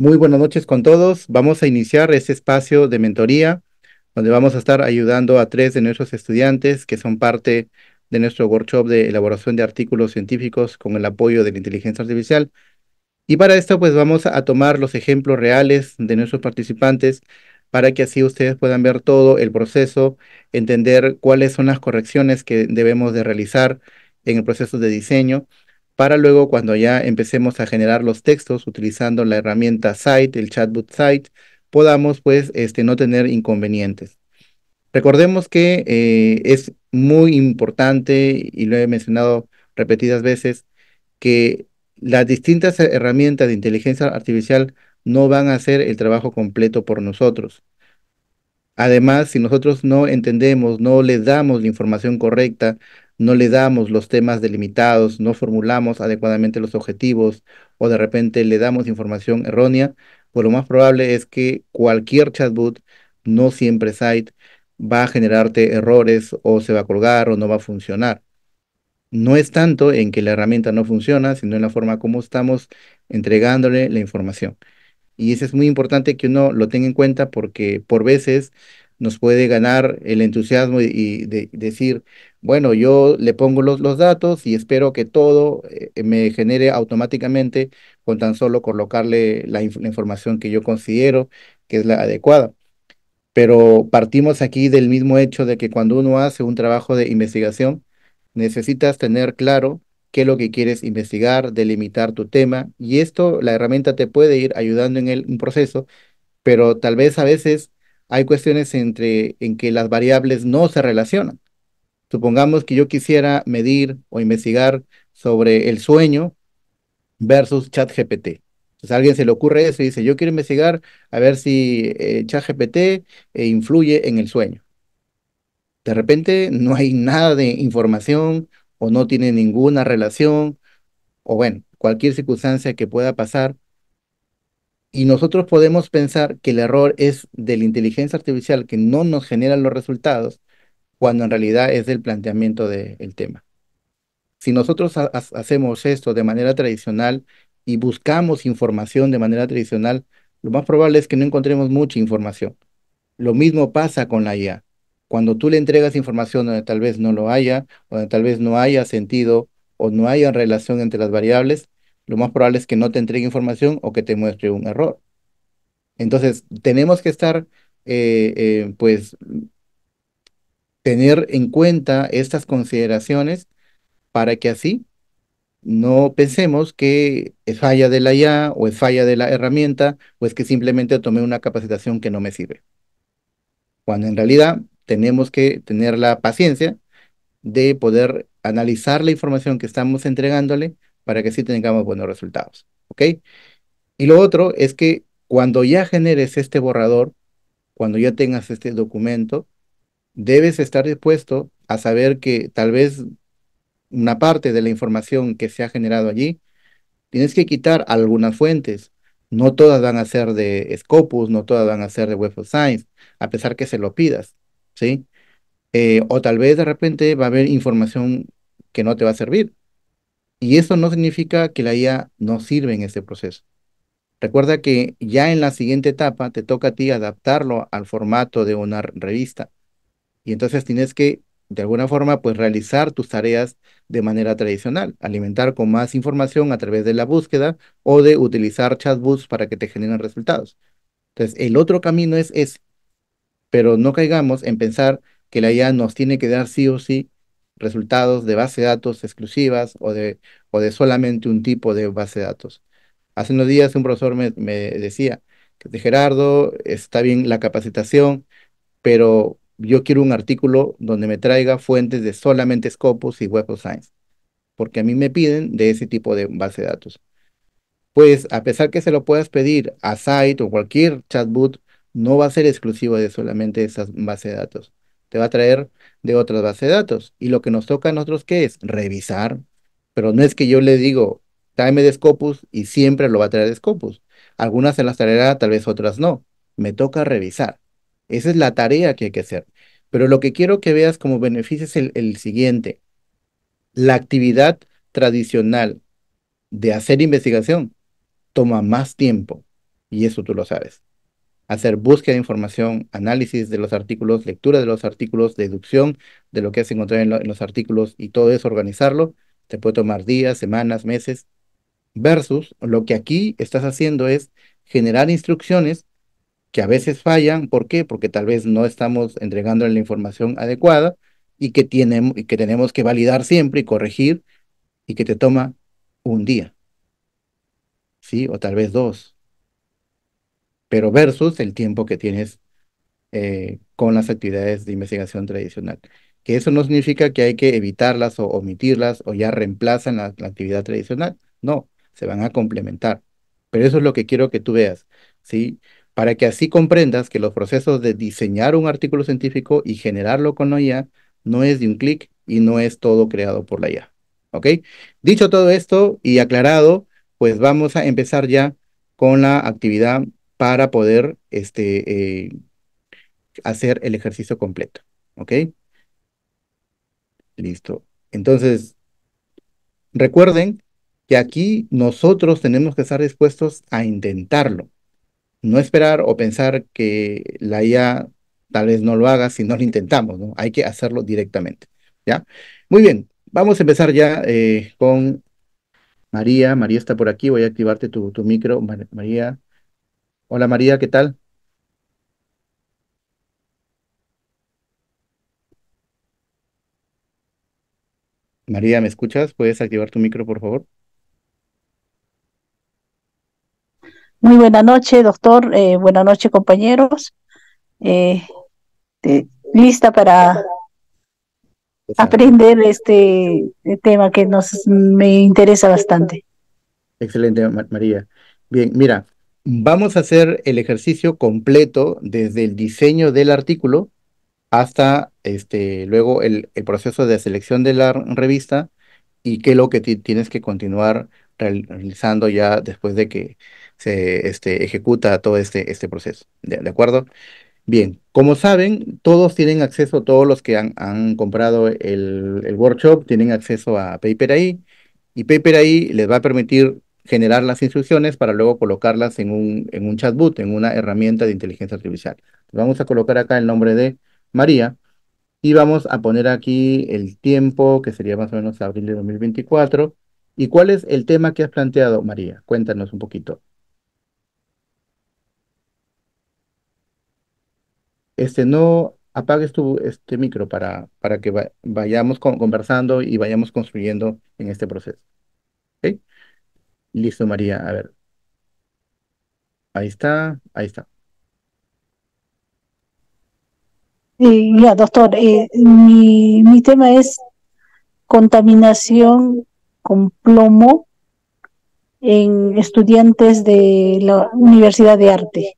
Muy buenas noches con todos. Vamos a iniciar este espacio de mentoría donde vamos a estar ayudando a tres de nuestros estudiantes que son parte de nuestro workshop de elaboración de artículos científicos con el apoyo de la inteligencia artificial. Y para esto pues vamos a tomar los ejemplos reales de nuestros participantes para que así ustedes puedan ver todo el proceso, entender cuáles son las correcciones que debemos de realizar en el proceso de diseño para luego cuando ya empecemos a generar los textos utilizando la herramienta Site, el chatbot Site, podamos pues este, no tener inconvenientes. Recordemos que eh, es muy importante, y lo he mencionado repetidas veces, que las distintas herramientas de inteligencia artificial no van a hacer el trabajo completo por nosotros. Además, si nosotros no entendemos, no le damos la información correcta no le damos los temas delimitados, no formulamos adecuadamente los objetivos o de repente le damos información errónea, pues lo más probable es que cualquier chatbot, no siempre site, va a generarte errores o se va a colgar o no va a funcionar. No es tanto en que la herramienta no funciona, sino en la forma como estamos entregándole la información. Y eso es muy importante que uno lo tenga en cuenta porque por veces nos puede ganar el entusiasmo y, decir, bueno, yo le pongo los, los datos y espero que todo eh, me genere automáticamente con tan solo colocarle la, información que yo considero que es la adecuada. Pero partimos aquí del mismo hecho de que cuando uno hace un trabajo de investigación, necesitas tener claro qué es lo que quieres investigar, delimitar tu tema, y esto, la herramienta te puede ir ayudando en el, un proceso, pero tal vez a veces hay cuestiones entre, en que las variables no se relacionan. Supongamos que yo quisiera medir o investigar sobre el sueño versus ChatGPT. Entonces a alguien se le ocurre eso y dice, yo quiero investigar a ver si chat eh, ChatGPT eh, influye en el sueño. De repente no hay nada de información o no tiene ninguna relación o bueno, cualquier circunstancia que pueda pasar y nosotros podemos pensar que el error es de la inteligencia artificial que no nos genera los resultados, cuando en realidad es del planteamiento del tema. Si nosotros hacemos esto de manera tradicional y buscamos información de manera tradicional, lo más probable es que no encontremos mucha información. Lo mismo pasa con la IA. Cuando tú le entregas información donde tal vez no lo haya, donde tal vez no haya sentido o no haya relación entre las variables, lo más probable es que no te entregue información o que te muestre un error. Entonces, tenemos que estar, eh, eh, pues, tener en cuenta estas consideraciones para que así no pensemos que es falla de la IA o es falla de la herramienta o es que simplemente tomé una capacitación que no me sirve. Cuando en realidad tenemos que tener la paciencia de poder analizar la información que estamos entregándole para que sí tengamos buenos resultados. ¿Ok? Y lo otro es que cuando ya generes este borrador, cuando ya tengas este documento, debes estar dispuesto a saber que tal vez una parte de la información que se ha generado allí, tienes que quitar algunas fuentes. No todas van a ser de Scopus, no todas van a ser de Web of Science, a pesar que se lo pidas, ¿sí? Eh, o tal vez de repente va a haber información que no te va a servir, y eso no significa que la IA no sirve en este proceso. Recuerda que ya en la siguiente etapa te toca a ti adaptarlo al formato de una revista. Y entonces tienes que, de alguna forma, pues realizar tus tareas de manera tradicional, alimentar con más información a través de la búsqueda o de utilizar chatbots para que te generen resultados. Entonces, el otro camino es ese. Pero no caigamos en pensar que la IA nos tiene que dar sí o sí resultados de base de datos exclusivas o de, o de solamente un tipo de base de datos. Hace unos días un profesor me, decía, que Gerardo, está bien la capacitación, pero yo quiero un artículo donde me traiga fuentes de solamente Scopus y Web of Science, porque a mí me piden de ese tipo de base de datos. Pues a pesar que se lo puedas pedir a Site o cualquier chatbot, no va a ser exclusivo de solamente esas bases de datos. Te va a traer de otras bases de datos. Y lo que nos toca a nosotros, ¿qué es? Revisar. Pero no es que yo le digo, Dame de Scopus y siempre lo va a traer de Scopus. Algunas se las traerá, tal vez otras no. Me toca revisar. Esa es la tarea que hay que hacer. Pero lo que quiero que veas como beneficio es el siguiente. La actividad tradicional de hacer investigación toma más tiempo. Y eso tú lo sabes hacer búsqueda de información, análisis de los artículos, lectura de los artículos, deducción de lo que has encontrado en, los artículos y todo eso organizarlo. Te puede tomar días, semanas, meses. Versus lo que aquí estás haciendo es generar instrucciones que a veces fallan. ¿Por qué? Porque tal vez no estamos entregando la información adecuada y que, y que tenemos que validar siempre y corregir y que te toma un día. ¿Sí? O tal vez dos pero versus el tiempo que tienes eh, con las actividades de investigación tradicional. Que eso no significa que hay que evitarlas o omitirlas o ya reemplazan la, la actividad tradicional, no, se van a complementar. Pero eso es lo que quiero que tú veas, ¿sí? Para que así comprendas que los procesos de diseñar un artículo científico y generarlo con la IA no es de un clic y no es todo creado por la IA. ¿Ok? Dicho todo esto y aclarado, pues vamos a empezar ya con la actividad para poder este, eh, hacer el ejercicio completo. ¿Ok? Listo. Entonces, recuerden que aquí nosotros tenemos que estar dispuestos a intentarlo. No esperar o pensar que la IA tal vez no lo haga si no lo intentamos, ¿no? Hay que hacerlo directamente, ¿ya? Muy bien, vamos a empezar ya eh, con María. María está por aquí, voy a activarte tu, micro, María. Hola María, ¿qué tal? María, ¿me escuchas? ¿Puedes activar tu micro, por favor? Muy buena noche, doctor. Eh, buena noche, compañeros. Eh, eh, lista para pues, ah. aprender este tema que nos me interesa bastante. Excelente, María. Bien, mira, Vamos a hacer el ejercicio completo desde el diseño del artículo hasta este, luego el, proceso de selección de la revista y qué es lo que tienes que continuar realizando ya después de que se este, ejecuta todo este, este proceso. ¿De, acuerdo? Bien, como saben, todos tienen acceso, todos los que han, comprado el, el, workshop tienen acceso a PaperAI y PaperAI les va a permitir generar las instrucciones para luego colocarlas en un, en un chatbot, en una herramienta de inteligencia artificial. Vamos a colocar acá el nombre de María y vamos a poner aquí el tiempo, que sería más o menos abril de 2024. ¿Y cuál es el tema que has planteado, María? Cuéntanos un poquito. Este, no apagues tu este micro para, para que vayamos conversando y vayamos construyendo en este proceso. Listo, María. A ver, ahí está, ahí está. ya, doctor, eh, mi, mi tema es contaminación con plomo en estudiantes de la Universidad de Arte.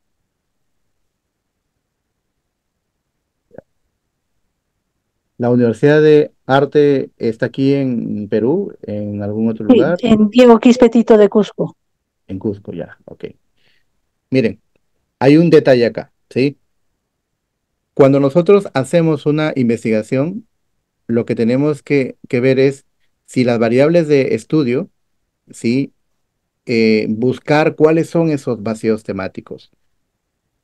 La Universidad de arte está aquí en Perú, en algún otro lugar? En Diego Quispetito de Cusco. En Cusco, ya, ok. Miren, hay un detalle acá, ¿sí? Cuando nosotros hacemos una investigación, lo que tenemos que, ver es si las variables de estudio, ¿sí? Eh, buscar cuáles son esos vacíos temáticos.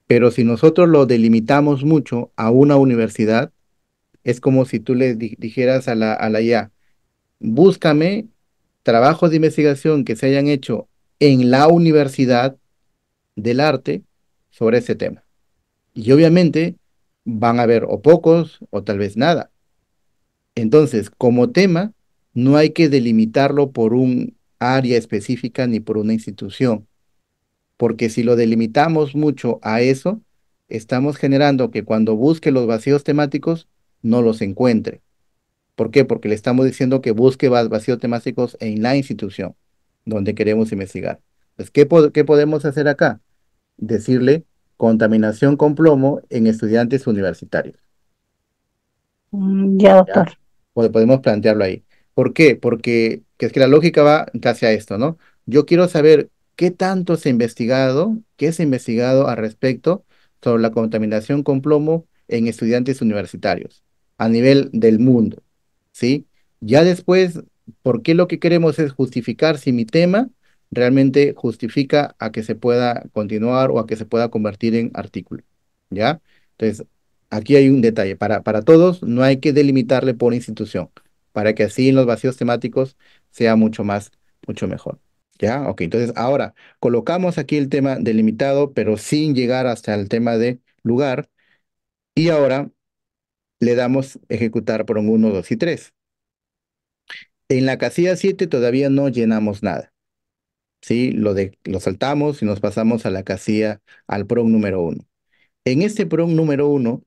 Pero si nosotros lo delimitamos mucho a una universidad, es como si tú le dijeras a la, a IA, búscame trabajos de investigación que se hayan hecho en la universidad del arte sobre ese tema. Y obviamente van a haber o pocos o tal vez nada. Entonces, como tema, no hay que delimitarlo por un área específica ni por una institución, porque si lo delimitamos mucho a eso, estamos generando que cuando busque los vacíos temáticos, no los encuentre. ¿Por qué? Porque le estamos diciendo que busque vacíos temáticos en la institución donde queremos investigar. Pues, ¿qué, podemos hacer acá? Decirle contaminación con plomo en estudiantes universitarios. Mm, ya, doctor. Podemos plantearlo ahí. ¿Por qué? Porque es que la lógica va casi a esto, ¿no? Yo quiero saber qué tanto se ha investigado, qué se ha investigado al respecto sobre la contaminación con plomo en estudiantes universitarios a nivel del mundo, ¿sí? Ya después, porque qué lo que queremos es justificar si mi tema realmente justifica a que se pueda continuar o a que se pueda convertir en artículo, ¿ya? Entonces, aquí hay un detalle, para, para todos no hay que delimitarle por institución, para que así en los vacíos temáticos sea mucho más, mucho mejor. ¿Ya? Ok, entonces ahora colocamos aquí el tema delimitado, pero sin llegar hasta el tema de lugar. Y ahora le damos ejecutar por 1, 2 y 3. En la casilla 7 todavía no llenamos nada. ¿sí? Lo, de, lo saltamos y nos pasamos a la casilla, al PROM número 1. En este PROM número 1,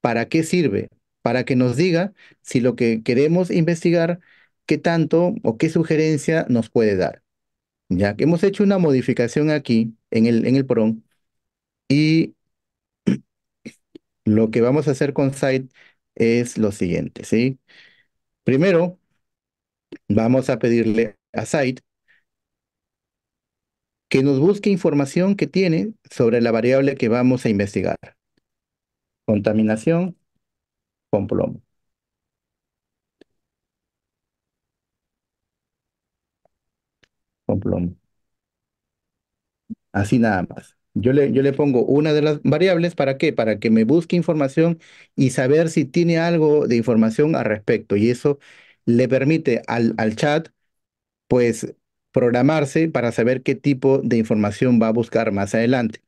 ¿para qué sirve? Para que nos diga si lo que queremos investigar, qué tanto o qué sugerencia nos puede dar. Ya que hemos hecho una modificación aquí en el, en el PROM y lo que vamos a hacer con Site es lo siguiente, ¿sí? Primero, vamos a pedirle a Site que nos busque información que tiene sobre la variable que vamos a investigar. Contaminación con plomo. Con plomo. Así nada más. Yo le, pongo una de las variables, ¿para qué? Para que me busque información y saber si tiene algo de información al respecto. Y eso le permite al, al chat, pues, programarse para saber qué tipo de información va a buscar más adelante.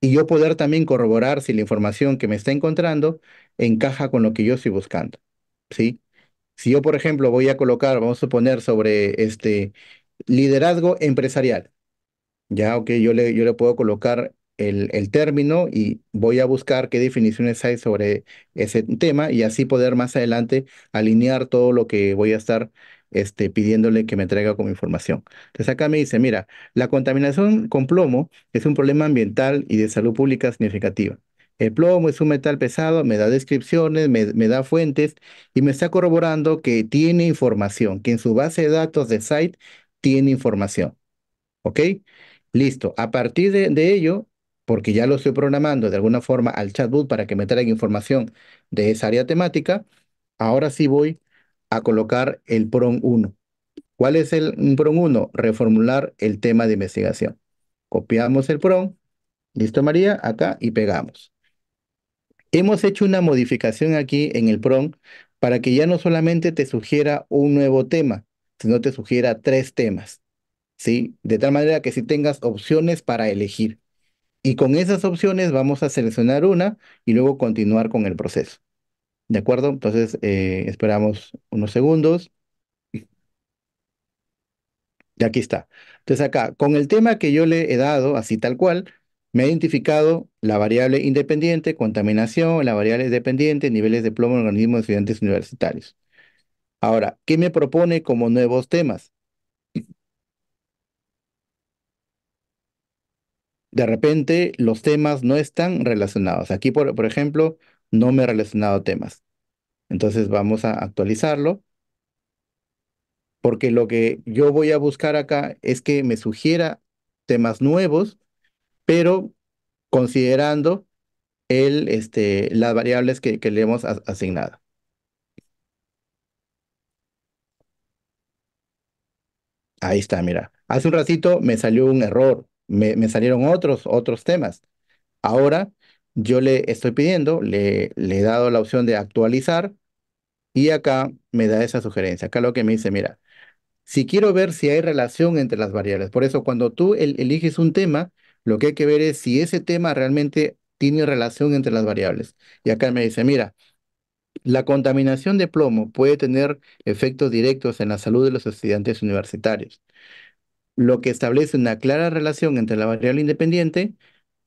Y yo poder también corroborar si la información que me está encontrando encaja con lo que yo estoy buscando. ¿Sí? Si yo, por ejemplo, voy a colocar, vamos a poner sobre este liderazgo empresarial. Ya, ok, yo le, yo le puedo colocar el, término y voy a buscar qué definiciones hay sobre ese tema y así poder más adelante alinear todo lo que voy a estar este, pidiéndole que me traiga como información. Entonces acá me dice, mira, la contaminación con plomo es un problema ambiental y de salud pública significativa. El plomo es un metal pesado, me da descripciones, me, me da fuentes y me está corroborando que tiene información, que en su base de datos de site tiene información. ¿Ok? Listo. A partir de, ello, porque ya lo estoy programando de alguna forma al chatbot para que me traiga información de esa área temática, ahora sí voy a colocar el PROM 1. ¿Cuál es el PROM 1? Reformular el tema de investigación. Copiamos el PROM. Listo, María, acá y pegamos. Hemos hecho una modificación aquí en el PROM para que ya no solamente te sugiera un nuevo tema, sino te sugiera tres temas. ¿sí? De tal manera que si tengas opciones para elegir. Y con esas opciones vamos a seleccionar una y luego continuar con el proceso. ¿De acuerdo? Entonces eh, esperamos unos segundos. Y aquí está. Entonces acá, con el tema que yo le he dado, así tal cual, me ha identificado la variable independiente, contaminación, la variable dependiente, niveles de plomo en organismos de estudiantes universitarios. Ahora, ¿qué me propone como nuevos temas? de repente los temas no están relacionados. Aquí, por, ejemplo, no me he relacionado temas. Entonces vamos a actualizarlo. Porque lo que yo voy a buscar acá es que me sugiera temas nuevos, pero considerando el, este, las variables que le hemos asignado. Ahí está, mira. Hace un ratito me salió un error me, salieron otros, otros temas. Ahora yo le estoy pidiendo, le, he dado la opción de actualizar y acá me da esa sugerencia. Acá lo que me dice, mira, si quiero ver si hay relación entre las variables. Por eso cuando tú eliges un tema, lo que hay que ver es si ese tema realmente tiene relación entre las variables. Y acá me dice, mira, la contaminación de plomo puede tener efectos directos en la salud de los estudiantes universitarios lo que establece una clara relación entre la variable independiente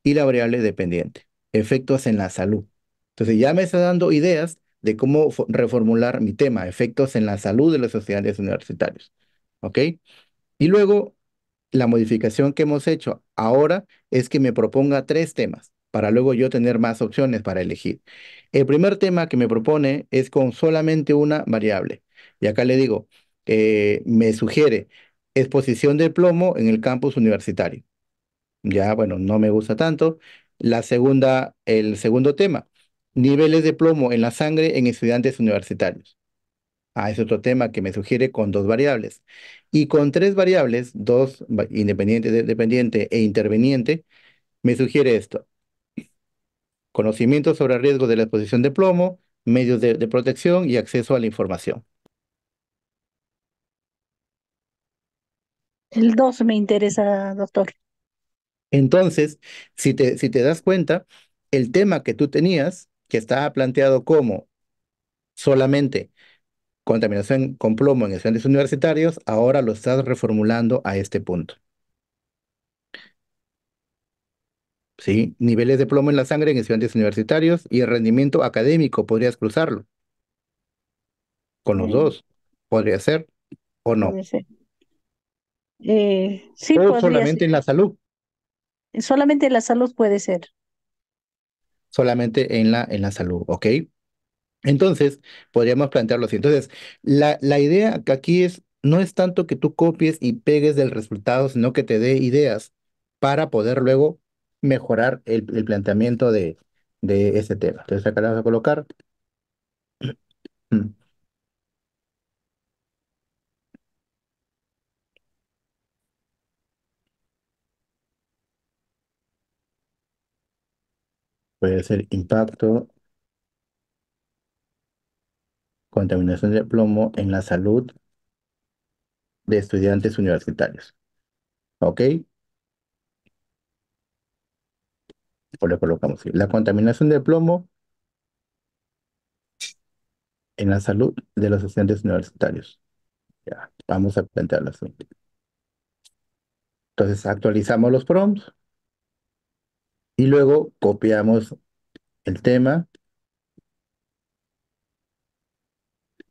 y la variable dependiente, efectos en la salud. Entonces ya me está dando ideas de cómo reformular mi tema, efectos en la salud de los estudiantes universitarios, ¿Ok? Y luego, la modificación que hemos hecho ahora es que me proponga tres temas para luego yo tener más opciones para elegir. El primer tema que me propone es con solamente una variable. Y acá le digo, eh, me sugiere exposición de plomo en el campus universitario. Ya, bueno, no me gusta tanto. La segunda, el segundo tema, niveles de plomo en la sangre en estudiantes universitarios. Ah, es otro tema que me sugiere con dos variables. Y con tres variables, dos independiente, dependiente e interveniente, me sugiere esto. Conocimiento sobre riesgo de la exposición de plomo, medios de protección y acceso a la información. El 2 me interesa, doctor. Entonces, si te, si te das cuenta, el tema que tú tenías, que estaba planteado como solamente contaminación con plomo en estudiantes universitarios, ahora lo estás reformulando a este punto. ¿Sí? Niveles de plomo en la sangre en estudiantes universitarios y el rendimiento académico, podrías cruzarlo. Con los dos, podría ser o no. Eh, sí, solamente en la salud? Solamente en la salud puede ser. Solamente en la, en la salud, ¿ok? Entonces, podríamos plantearlo así. Entonces, la, la idea que aquí es, no es tanto que tú copies y pegues del resultado, sino que te dé ideas para poder luego mejorar el, planteamiento de, de ese tema. Entonces, acá le vamos a colocar. Mm. puede ser impacto, contaminación de plomo en la salud de estudiantes universitarios. ¿Ok? O le colocamos La contaminación de plomo en la salud de los estudiantes universitarios. Ya, vamos a plantear la siguiente. Entonces actualizamos los prompts y luego copiamos el tema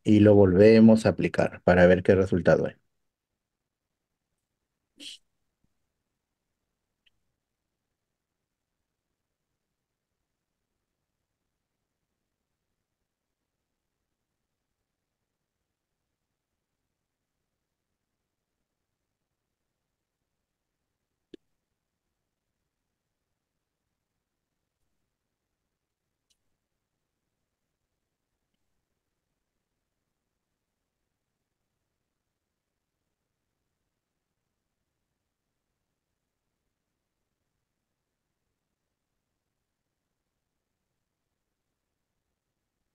y lo volvemos a aplicar para ver qué resultado hay.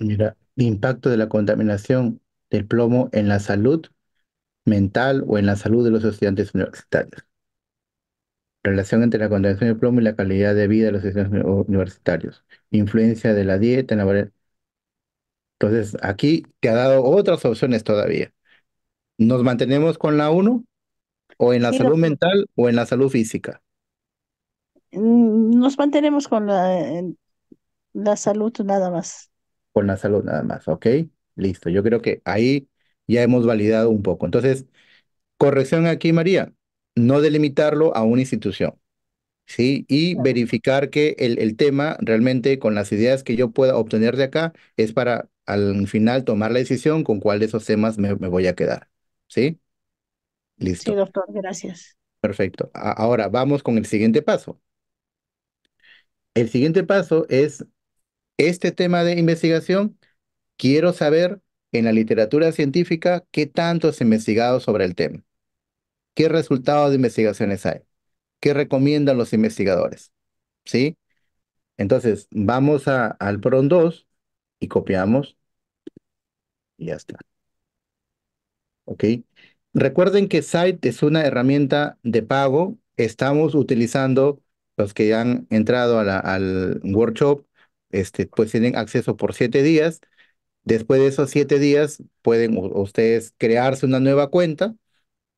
Mira, impacto de la contaminación del plomo en la salud mental o en la salud de los estudiantes universitarios. Relación entre la contaminación del plomo y la calidad de vida de los estudiantes universitarios. Influencia de la dieta en la variedad. Entonces, aquí te ha dado otras opciones todavía. ¿Nos mantenemos con la 1? ¿O en la salud mental o en la salud física? Mm, nos mantenemos con la, la salud nada más con la salud nada más, ¿ok? Listo, yo creo que ahí ya hemos validado un poco. Entonces, corrección aquí, María, no delimitarlo a una institución, ¿sí? Y verificar que el, tema realmente con las ideas que yo pueda obtener de acá es para al final tomar la decisión con cuál de esos temas me, voy a quedar, ¿sí? Listo. Sí, doctor, gracias. Perfecto. ahora vamos con el siguiente paso. El siguiente paso es este tema de investigación, quiero saber en la literatura científica qué tanto se ha investigado sobre el tema, qué resultados de investigaciones hay, qué recomiendan los investigadores. ¿Sí? Entonces, vamos a, al PRON 2 y copiamos y ya está. ¿Ok? Recuerden que Site es una herramienta de pago. Estamos utilizando los que han entrado al workshop este, pues tienen acceso por siete días. Después de esos siete días, pueden ustedes crearse una nueva cuenta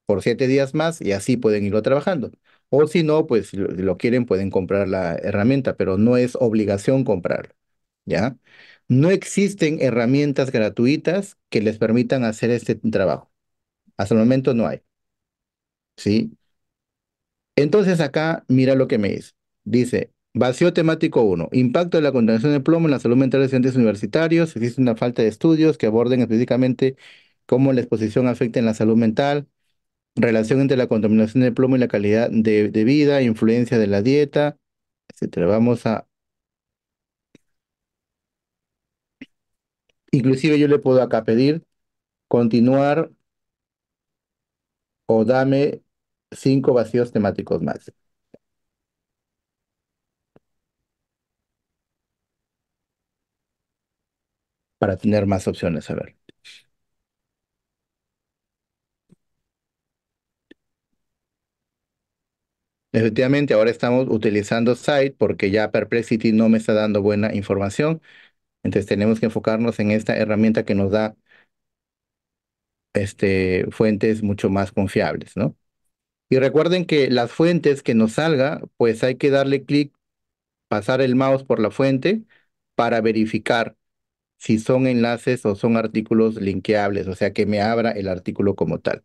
por siete días más y así pueden irlo trabajando. O si no, pues lo quieren, pueden comprar la herramienta, pero no es obligación comprarla, ¿Ya? No existen herramientas gratuitas que les permitan hacer este trabajo. Hasta el momento no hay. ¿Sí? Entonces acá, mira lo que me dice. Dice, Vacío temático 1. Impacto de la contaminación de plomo en la salud mental de estudiantes universitarios. Existe una falta de estudios que aborden específicamente cómo la exposición afecta en la salud mental, relación entre la contaminación del plomo y la calidad de, vida, influencia de la dieta, etcétera. Vamos a... Inclusive yo le puedo acá pedir continuar o dame cinco vacíos temáticos más. para tener más opciones. A ver. Efectivamente, ahora estamos utilizando Site porque ya Perplexity no me está dando buena información. Entonces tenemos que enfocarnos en esta herramienta que nos da este, fuentes mucho más confiables, ¿no? Y recuerden que las fuentes que nos salga, pues hay que darle clic, pasar el mouse por la fuente para verificar si son enlaces o son artículos linkeables, o sea, que me abra el artículo como tal.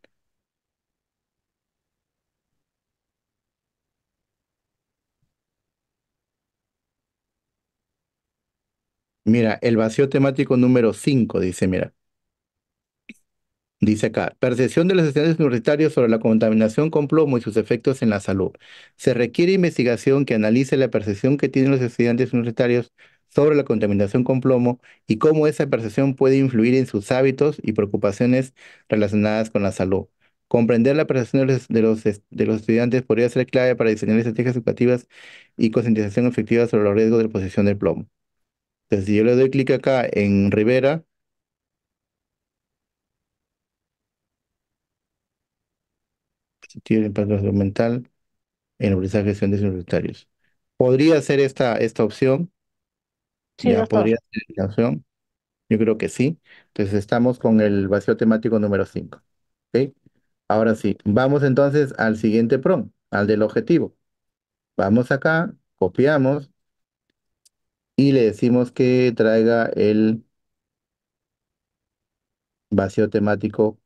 Mira, el vacío temático número 5 dice, mira. Dice acá, percepción de los estudiantes universitarios sobre la contaminación con plomo y sus efectos en la salud. Se requiere investigación que analice la percepción que tienen los estudiantes universitarios sobre la contaminación con plomo y cómo esa percepción puede influir en sus hábitos y preocupaciones relacionadas con la salud. Comprender la percepción de los, de los, estudiantes podría ser clave para diseñar estrategias educativas y concientización efectiva sobre los riesgos de la posición del plomo. Entonces, si yo le doy clic acá en Rivera, tiene impacto mental en la gestión de los universitarios. Podría ser esta, esta opción, ya podría ser la canción. Yo creo que sí. Entonces estamos con el vacío temático número 5. Ahora sí, vamos entonces al siguiente prom al del objetivo. Vamos acá, copiamos y le decimos que traiga el vacío temático.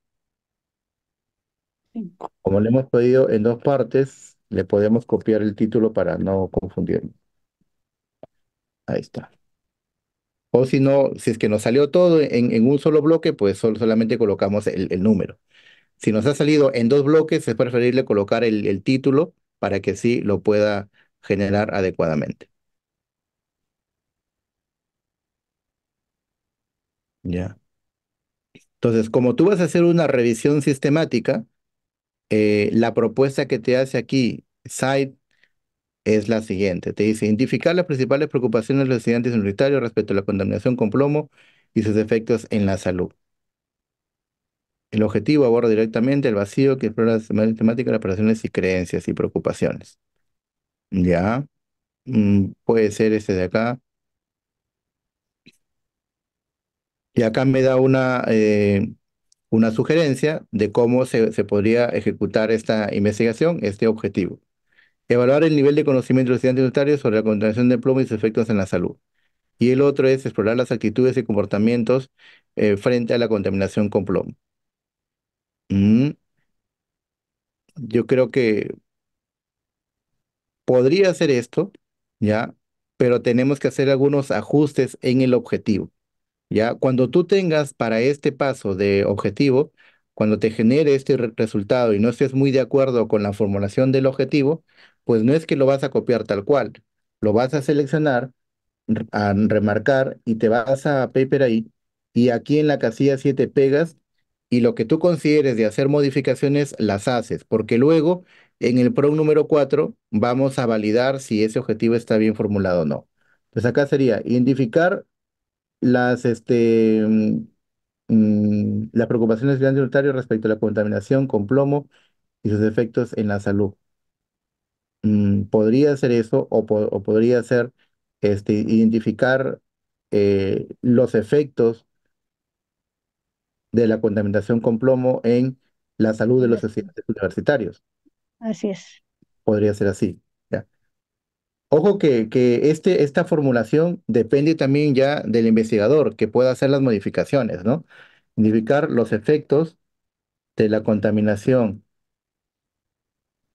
Como le hemos pedido en dos partes, le podemos copiar el título para no confundirlo Ahí está. O si no, si es que nos salió todo en, un solo bloque, pues solamente colocamos el, número. Si nos ha salido en dos bloques, es preferible colocar el, título para que sí lo pueda generar adecuadamente. Ya. Entonces, como tú vas a hacer una revisión sistemática, eh, la propuesta que te hace aquí Site es la siguiente. Te dice, identificar las principales preocupaciones de los estudiantes universitarios respecto a la contaminación con plomo y sus efectos en la salud. El objetivo aborda directamente el vacío que explora la temática de las operaciones y creencias y preocupaciones. Ya, mm, puede ser este de acá. Y acá me da una, eh, una sugerencia de cómo se podría ejecutar esta investigación, este objetivo evaluar el nivel de conocimiento los estudiante universitario sobre la contaminación de plomo y sus efectos en la salud. Y el otro es explorar las actitudes y comportamientos eh, frente a la contaminación con plomo. Mm. Yo creo que podría hacer esto, ¿ya? Pero tenemos que hacer algunos ajustes en el objetivo, ¿ya? Cuando tú tengas para este paso de objetivo, cuando te genere este resultado y no estés muy de acuerdo con la formulación del objetivo, pues no es que lo vas a copiar tal cual, lo vas a seleccionar, a remarcar y te vas a Paper ahí y aquí en la casilla 7 pegas y lo que tú consideres de hacer modificaciones las haces, porque luego en el PRO número 4 vamos a validar si ese objetivo está bien formulado o no. Entonces acá sería identificar las, este, mm, Mm, la preocupación del estudiante universitario respecto a la contaminación con plomo y sus efectos en la salud. Mm, podría ser eso o, podría ser este, identificar eh, los efectos de la contaminación con plomo en la salud de los estudiantes universitarios. Así es. Podría ser así. Ojo que, que este, esta formulación depende también ya del investigador que pueda hacer las modificaciones, ¿no? Identificar los efectos de la contaminación,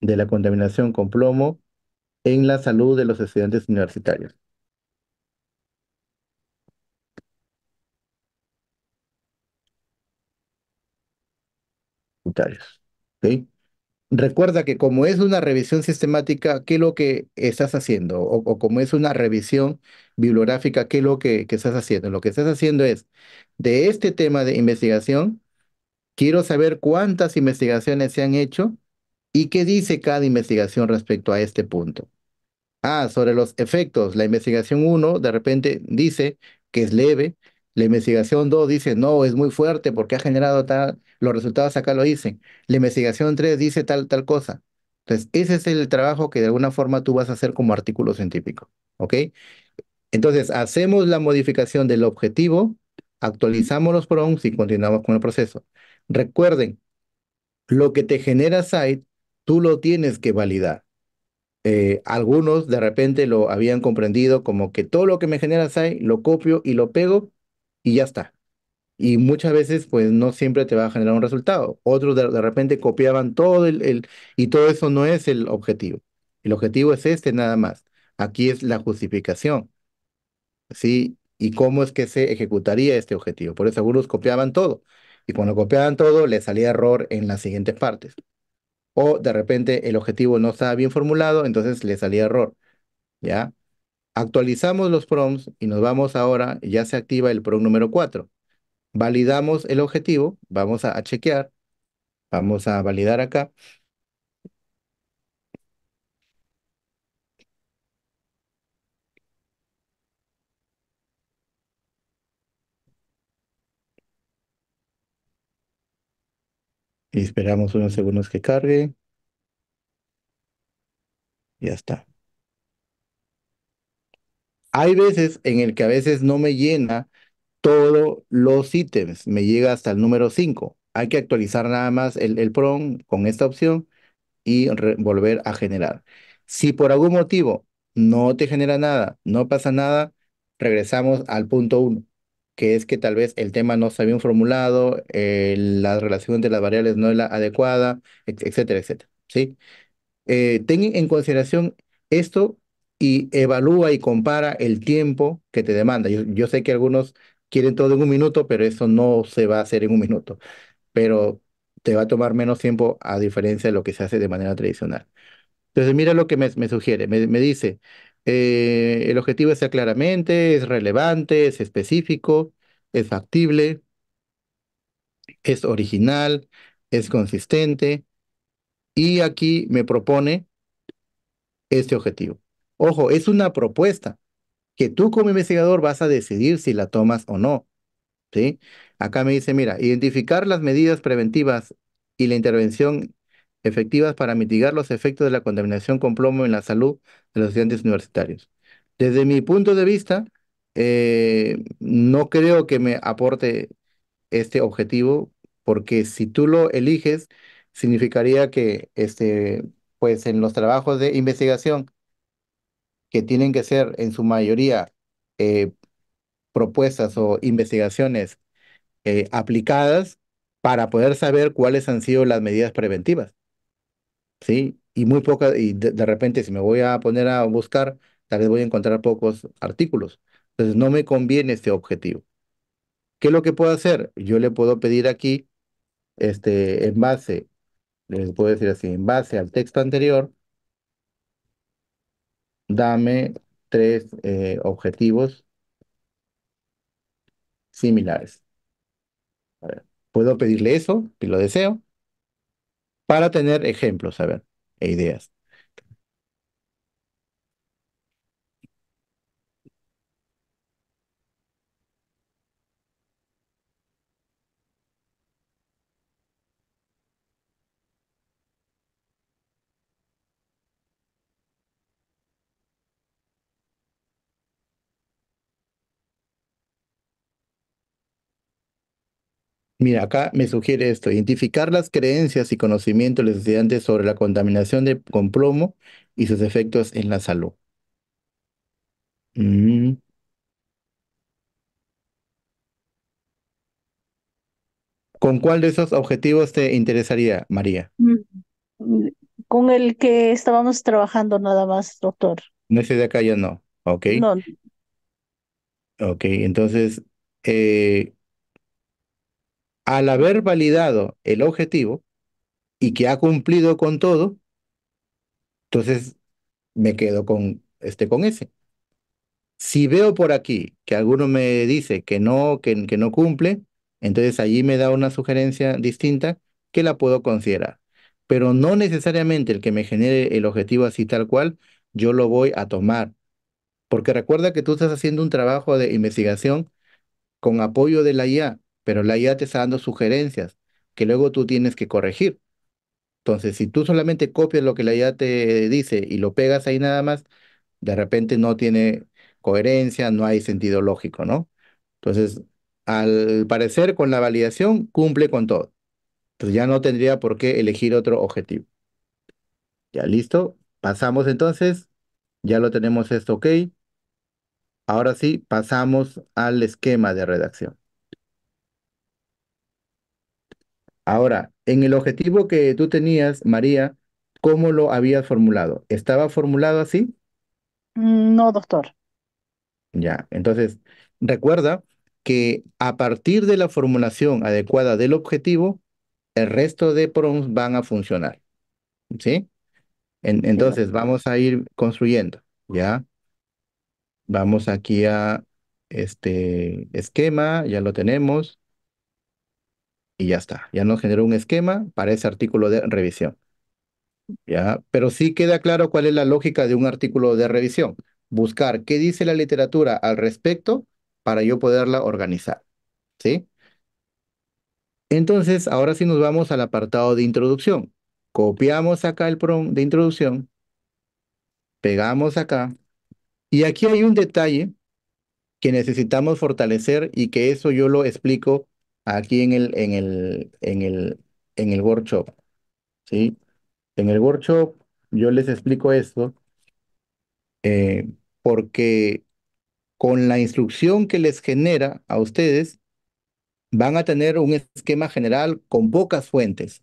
de la contaminación con plomo en la salud de los estudiantes universitarios. Recuerda que como es una revisión sistemática, ¿qué es lo que estás haciendo? O, como es una revisión bibliográfica, ¿qué es lo que, que, estás haciendo? Lo que estás haciendo es, de este tema de investigación, quiero saber cuántas investigaciones se han hecho y qué dice cada investigación respecto a este punto. Ah, sobre los efectos, la investigación 1 de repente dice que es leve, la investigación 2 dice, no, es muy fuerte porque ha generado tal, los resultados acá lo dicen. La investigación 3 dice tal, tal cosa. Entonces, ese es el trabajo que de alguna forma tú vas a hacer como artículo científico, ¿ok? Entonces, hacemos la modificación del objetivo, actualizamos los prompts y continuamos con el proceso. Recuerden, lo que te genera site, tú lo tienes que validar. Eh, algunos de repente lo habían comprendido como que todo lo que me genera site lo copio y lo pego y ya está. Y muchas veces, pues no siempre te va a generar un resultado. Otros de, repente copiaban todo el, y todo eso no es el objetivo. El objetivo es este nada más. Aquí es la justificación. ¿Sí? Y cómo es que se ejecutaría este objetivo. Por eso algunos copiaban todo. Y cuando copiaban todo, le salía error en las siguientes partes. O de repente el objetivo no estaba bien formulado, entonces le salía error. ¿Ya? Actualizamos los prompts y nos vamos ahora, ya se activa el prompt número 4. Validamos el objetivo, vamos a, chequear, vamos a validar acá. esperamos unos segundos que cargue. Ya está. Hay veces en el que a veces no me llena todos los ítems, me llega hasta el número 5. Hay que actualizar nada más el, el PROM con esta opción y volver a generar. Si por algún motivo no te genera nada, no pasa nada, regresamos al punto 1, que es que tal vez el tema no está bien formulado, la relación entre las variables no es la adecuada, etcétera, etcétera. ¿sí? Eh, en consideración esto y evalúa y compara el tiempo que te demanda. Yo, sé que algunos quieren todo en un minuto, pero eso no se va a hacer en un minuto. Pero te va a tomar menos tiempo a diferencia de lo que se hace de manera tradicional. Entonces, mira lo que me, sugiere. Me, dice, eh, el objetivo está claramente, es relevante, es específico, es factible, es original, es consistente. Y aquí me propone este objetivo. Ojo, es una propuesta que tú como investigador vas a decidir si la tomas o no. ¿sí? Acá me dice, mira, identificar las medidas preventivas y la intervención efectivas para mitigar los efectos de la contaminación con plomo en la salud de los estudiantes universitarios. Desde mi punto de vista, eh, no creo que me aporte este objetivo, porque si tú lo eliges, significaría que este, pues en los trabajos de investigación que tienen que ser en su mayoría eh, propuestas o investigaciones eh, aplicadas para poder saber cuáles han sido las medidas preventivas. ¿Sí? Y muy pocas, y de, repente si me voy a poner a buscar, tal vez voy a encontrar pocos artículos. Entonces no me conviene este objetivo. ¿Qué es lo que puedo hacer? Yo le puedo pedir aquí, este, en base, les puedo decir así, en base al texto anterior, dame tres eh, objetivos similares. puedo pedirle eso, si lo deseo, para tener ejemplos, a ver, e ideas. Mira, acá me sugiere esto, identificar las creencias y conocimientos de los estudiantes sobre la contaminación con plomo y sus efectos en la salud. Mm. ¿Con cuál de esos objetivos te interesaría, María? Mm, con el que estábamos trabajando nada más, doctor. No ese de acá ya no. Ok, No, ok. Entonces, eh, al haber validado el objetivo y que ha cumplido con todo, entonces me quedo con, este, con ese. Si veo por aquí que alguno me dice que no, que, que no cumple, entonces allí me da una sugerencia distinta que la puedo considerar. Pero no necesariamente el que me genere el objetivo así tal cual, yo lo voy a tomar. Porque recuerda que tú estás haciendo un trabajo de investigación con apoyo de la IA pero la IA te está dando sugerencias que luego tú tienes que corregir. Entonces, si tú solamente copias lo que la IA te dice y lo pegas ahí nada más, de repente no tiene coherencia, no hay sentido lógico, ¿no? Entonces, al parecer, con la validación cumple con todo. Entonces ya no tendría por qué elegir otro objetivo. Ya listo. Pasamos entonces. Ya lo tenemos esto ok. Ahora sí, pasamos al esquema de redacción. Ahora, en el objetivo que tú tenías, María, ¿cómo lo habías formulado? ¿Estaba formulado así? Mm, no, doctor. Ya, entonces, recuerda que a partir de la formulación adecuada del objetivo, el resto de prompts van a funcionar. ¿Sí? entonces, vamos a ir construyendo, ¿ya? Vamos aquí a este esquema, ya lo tenemos y ya está. Ya nos generó un esquema para ese artículo de revisión. ¿Ya? Pero sí queda claro cuál es la lógica de un artículo de revisión. Buscar qué dice la literatura al respecto para yo poderla organizar. ¿Sí? Entonces, ahora sí nos vamos al apartado de introducción. Copiamos acá el PROM de introducción. Pegamos acá. Y aquí hay un detalle que necesitamos fortalecer y que eso yo lo explico aquí en el, en el, en el, en el workshop, ¿sí? En el workshop yo les explico esto eh, porque con la instrucción que les genera a ustedes, van a tener un esquema general con pocas fuentes.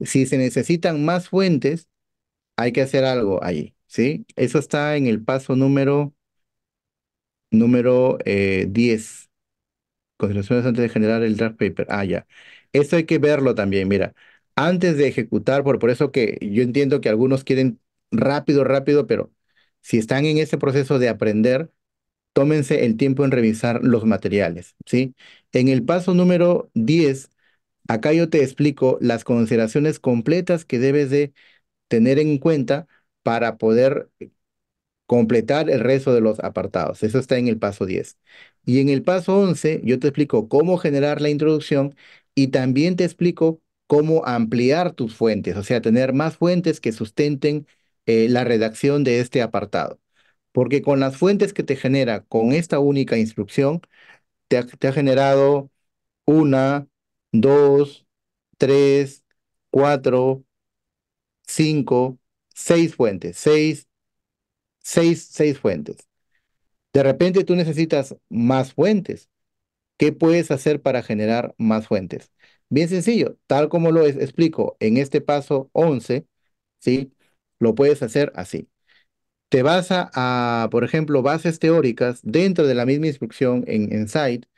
Si se necesitan más fuentes, hay que hacer algo ahí, ¿sí? Eso está en el paso número, número eh, 10. Consideraciones antes de generar el draft paper. Ah, ya. Eso hay que verlo también, mira. Antes de ejecutar, por, por eso que yo entiendo que algunos quieren rápido, rápido, pero si están en ese proceso de aprender, tómense el tiempo en revisar los materiales, ¿sí? En el paso número 10, acá yo te explico las consideraciones completas que debes de tener en cuenta para poder completar el resto de los apartados. Eso está en el paso 10. Y en el paso 11 yo te explico cómo generar la introducción y también te explico cómo ampliar tus fuentes, o sea, tener más fuentes que sustenten eh, la redacción de este apartado. Porque con las fuentes que te genera con esta única instrucción, te ha, te ha generado una, dos, tres, cuatro, cinco, seis fuentes, seis, seis, seis fuentes. De repente tú necesitas más fuentes. ¿Qué puedes hacer para generar más fuentes? Bien sencillo, tal como lo explico en este paso 11, ¿sí? Lo puedes hacer así. Te vas a, por ejemplo, bases teóricas dentro de la misma instrucción en, en Site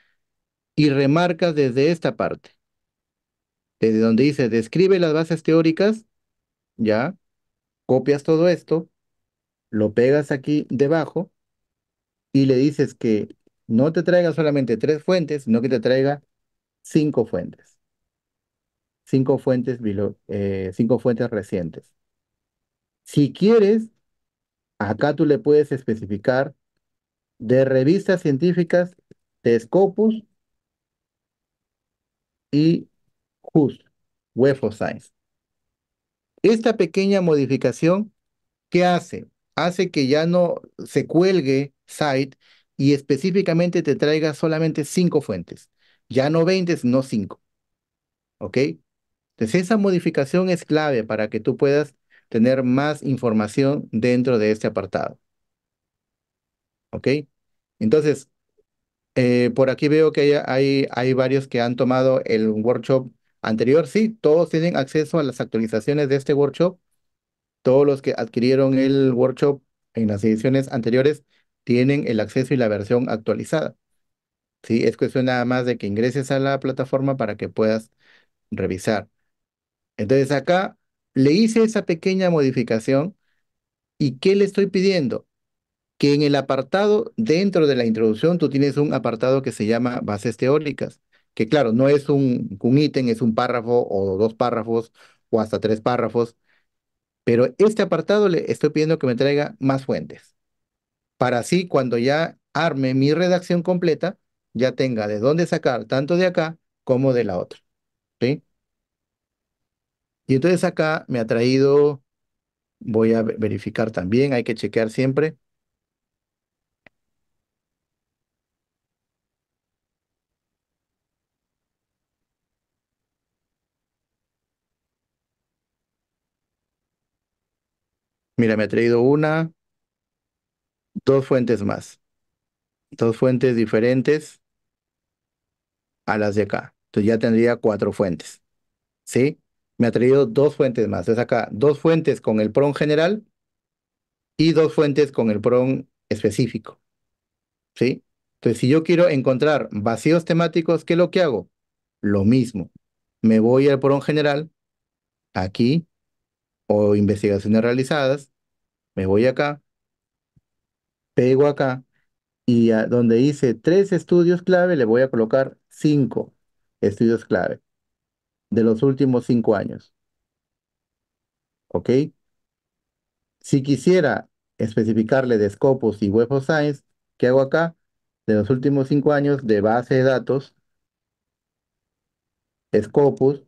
y remarcas desde esta parte, desde donde dice, describe las bases teóricas, ¿ya? Copias todo esto, lo pegas aquí debajo y le dices que no te traiga solamente tres fuentes, sino que te traiga cinco fuentes. Cinco fuentes, eh, cinco fuentes recientes. Si quieres, acá tú le puedes especificar de revistas científicas de Scopus y Just, Web of Science. Esta pequeña modificación, ¿qué hace? hace que ya no se cuelgue Site y específicamente te traiga solamente cinco fuentes. Ya no 20, sino cinco. ¿Ok? Entonces esa modificación es clave para que tú puedas tener más información dentro de este apartado. ¿Ok? Entonces, eh, por aquí veo que hay, hay, varios que han tomado el workshop anterior. Sí, todos tienen acceso a las actualizaciones de este workshop todos los que adquirieron el workshop en las ediciones anteriores tienen el acceso y la versión actualizada. ¿sí? Es cuestión nada más de que ingreses a la plataforma para que puedas revisar. Entonces acá le hice esa pequeña modificación y ¿qué le estoy pidiendo? Que en el apartado, dentro de la introducción, tú tienes un apartado que se llama bases teóricas, que claro, no es un, un ítem, es un párrafo o dos párrafos o hasta tres párrafos, pero este apartado le estoy pidiendo que me traiga más fuentes. Para así, cuando ya arme mi redacción completa, ya tenga de dónde sacar tanto de acá como de la otra. ¿Sí? Y entonces acá me ha traído, voy a verificar también, hay que chequear siempre Mira, me ha traído una, dos fuentes más, dos fuentes diferentes a las de acá. Entonces ya tendría cuatro fuentes, ¿sí? Me ha traído dos fuentes más. Es acá dos fuentes con el pron general y dos fuentes con el PROM específico, ¿sí? Entonces, si yo quiero encontrar vacíos temáticos, ¿qué es lo que hago? Lo mismo. Me voy al PROM general, aquí, o investigaciones realizadas, me voy acá, pego acá y donde dice tres estudios clave le voy a colocar cinco estudios clave de los últimos cinco años. ¿Ok? Si quisiera especificarle de Scopus y Web of Science, ¿qué hago acá? De los últimos cinco años de base de datos, Scopus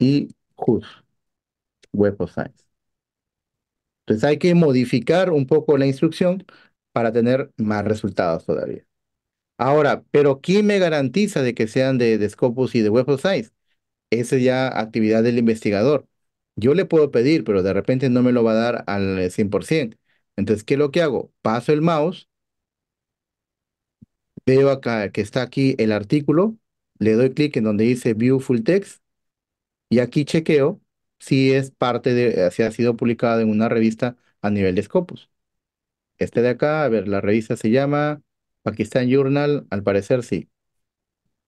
y JUS, Web of Science. Entonces hay que modificar un poco la instrucción para tener más resultados todavía. Ahora, pero ¿quién me garantiza de que sean de, Scopus y de Web of Science? Esa es ya actividad del investigador. Yo le puedo pedir, pero de repente no me lo va a dar al 100%. Entonces, ¿qué es lo que hago? Paso el mouse, veo acá que está aquí el artículo, le doy clic en donde dice View Full Text y aquí chequeo si es parte de, si ha sido publicado en una revista a nivel de Scopus. Este de acá, a ver, la revista se llama Pakistan Journal, al parecer sí.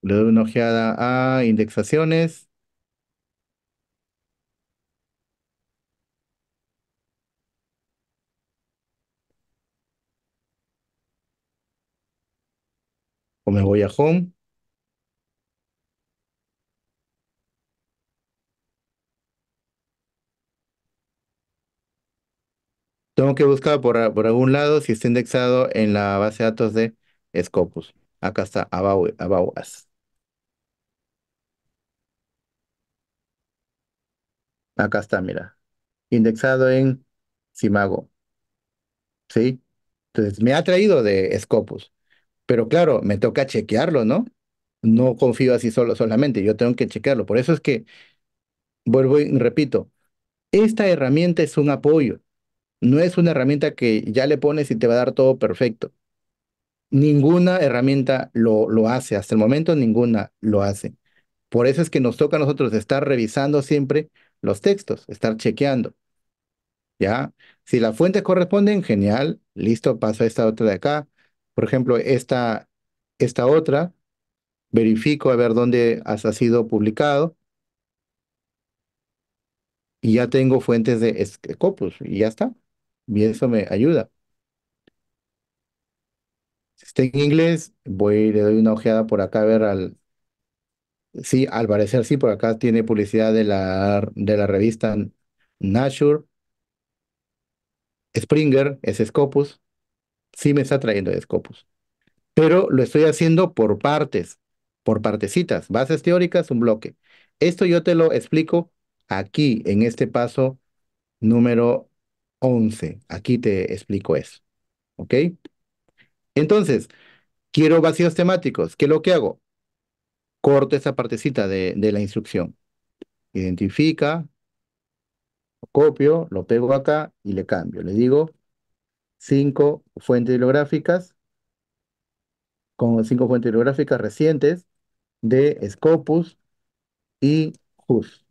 Le doy una ojeada a indexaciones. O me voy a Home. Tengo que buscar por, algún lado si está indexado en la base de datos de Scopus. Acá está, About, Acá está, mira. Indexado en Simago. ¿Sí? Entonces, me ha traído de Scopus. Pero claro, me toca chequearlo, ¿no? No confío así solo, solamente. Yo tengo que chequearlo. Por eso es que, vuelvo y repito, esta herramienta es un apoyo. No es una herramienta que ya le pones y te va a dar todo perfecto. Ninguna herramienta lo, lo hace. Hasta el momento ninguna lo hace. Por eso es que nos toca a nosotros estar revisando siempre los textos, estar chequeando. ¿Ya? Si las fuentes corresponden, genial. Listo, paso a esta otra de acá. Por ejemplo, esta, esta otra. Verifico a ver dónde has, ha sido publicado. Y ya tengo fuentes de Scopus. Y ya está y eso me ayuda. Si está en inglés, voy, le doy una ojeada por acá a ver al... Sí, al parecer sí, por acá tiene publicidad de la, de la revista Nature. Springer es Scopus. Sí me está trayendo de Scopus. Pero lo estoy haciendo por partes, por partecitas. Bases teóricas, un bloque. Esto yo te lo explico aquí, en este paso número 11. Aquí te explico eso. ¿Ok? Entonces, quiero vacíos temáticos. ¿Qué es lo que hago? Corto esa partecita de, la instrucción. Identifica, copio, lo pego acá y le cambio. Le digo cinco fuentes bibliográficas con cinco fuentes bibliográficas recientes de Scopus y Jus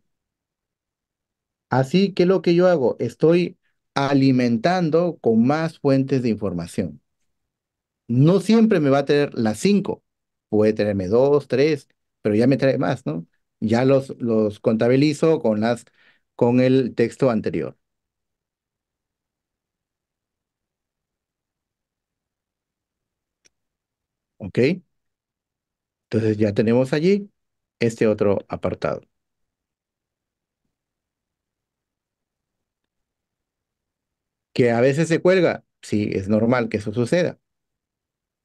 Así que lo que yo hago, estoy alimentando con más fuentes de información. No siempre me va a tener las cinco, puede tenerme dos, tres, pero ya me trae más, ¿no? Ya los, los contabilizo con, las, con el texto anterior. ¿Ok? Entonces ya tenemos allí este otro apartado. Que a veces se cuelga, sí, es normal que eso suceda,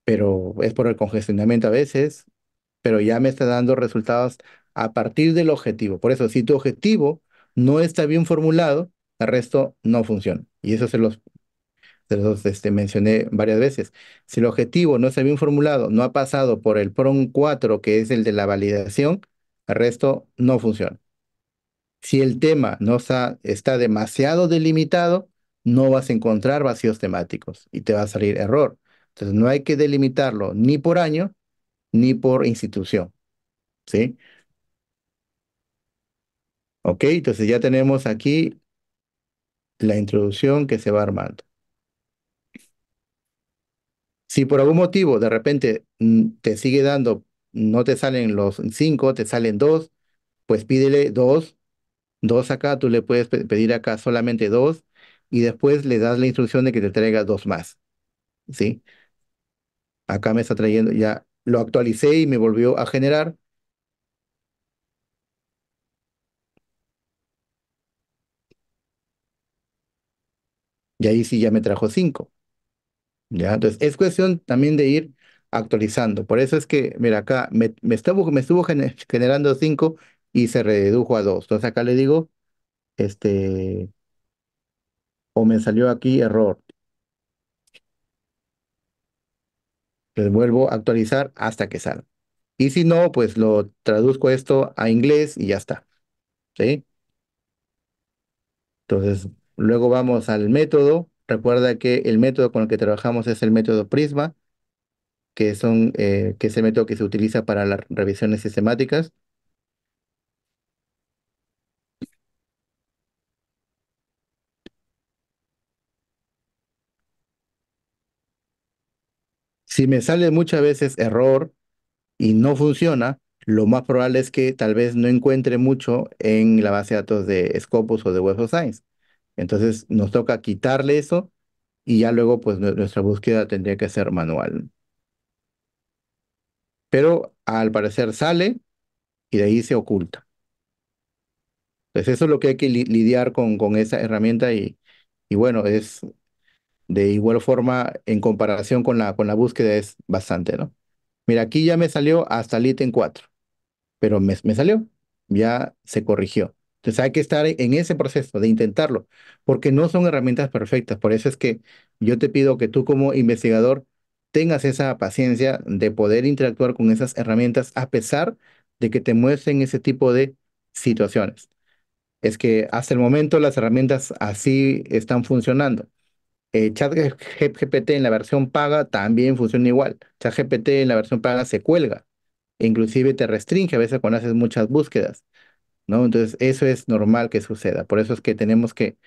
pero es por el congestionamiento a veces, pero ya me está dando resultados a partir del objetivo. Por eso, si tu objetivo no está bien formulado, el resto no funciona. Y eso se los, este, mencioné varias veces. Si el objetivo no está bien formulado, no ha pasado por el PRON 4, que es el de la validación, el resto no funciona. Si el tema no está demasiado delimitado, no vas a encontrar vacíos temáticos y te va a salir error. Entonces, no hay que delimitarlo ni por año ni por institución. ¿Sí? Ok, entonces ya tenemos aquí la introducción que se va armando. Si por algún motivo de repente mm, te sigue dando, no te salen los cinco, te salen dos, pues pídele dos, dos acá, tú le puedes pedir acá solamente dos y después le das la instrucción de que te traiga dos más. ¿Sí? Acá me está trayendo, ya lo actualicé y me volvió a generar. Y ahí sí ya me trajo cinco. ¿Ya? Entonces, es cuestión también de ir actualizando. Por eso es que, mira, acá me, me, estuvo, me estuvo generando cinco y se redujo a dos. Entonces acá le digo, este, o me salió aquí error. Les vuelvo a actualizar hasta que salga. Y si no, pues lo traduzco esto a inglés y ya está. ¿Sí? Entonces, luego vamos al método. Recuerda que el método con el que trabajamos es el método Prisma, que, son, eh, que es el método que se utiliza para las revisiones sistemáticas. Si me sale muchas veces error y no funciona, lo más probable es que tal vez no encuentre mucho en la base de datos de Scopus o de Web of Science. Entonces nos toca quitarle eso y ya luego pues nuestra búsqueda tendría que ser manual. Pero al parecer sale y de ahí se oculta. Entonces pues, eso es lo que hay que lidiar con, con esa herramienta y, y bueno, es de igual forma, en comparación con la, con la búsqueda, es bastante, ¿no? Mira, aquí ya me salió hasta el ítem 4, pero me, me salió, ya se corrigió. Entonces hay que estar en ese proceso de intentarlo, porque no son herramientas perfectas. Por eso es que yo te pido que tú como investigador tengas esa paciencia de poder interactuar con esas herramientas a pesar de que te muestren ese tipo de situaciones. Es que hasta el momento las herramientas así están funcionando chat eh, ChatGPT en la versión paga también funciona igual. ChatGPT en la versión paga se cuelga, inclusive te restringe a veces cuando haces muchas búsquedas, ¿no? Entonces, eso es normal que suceda. Por eso es que tenemos que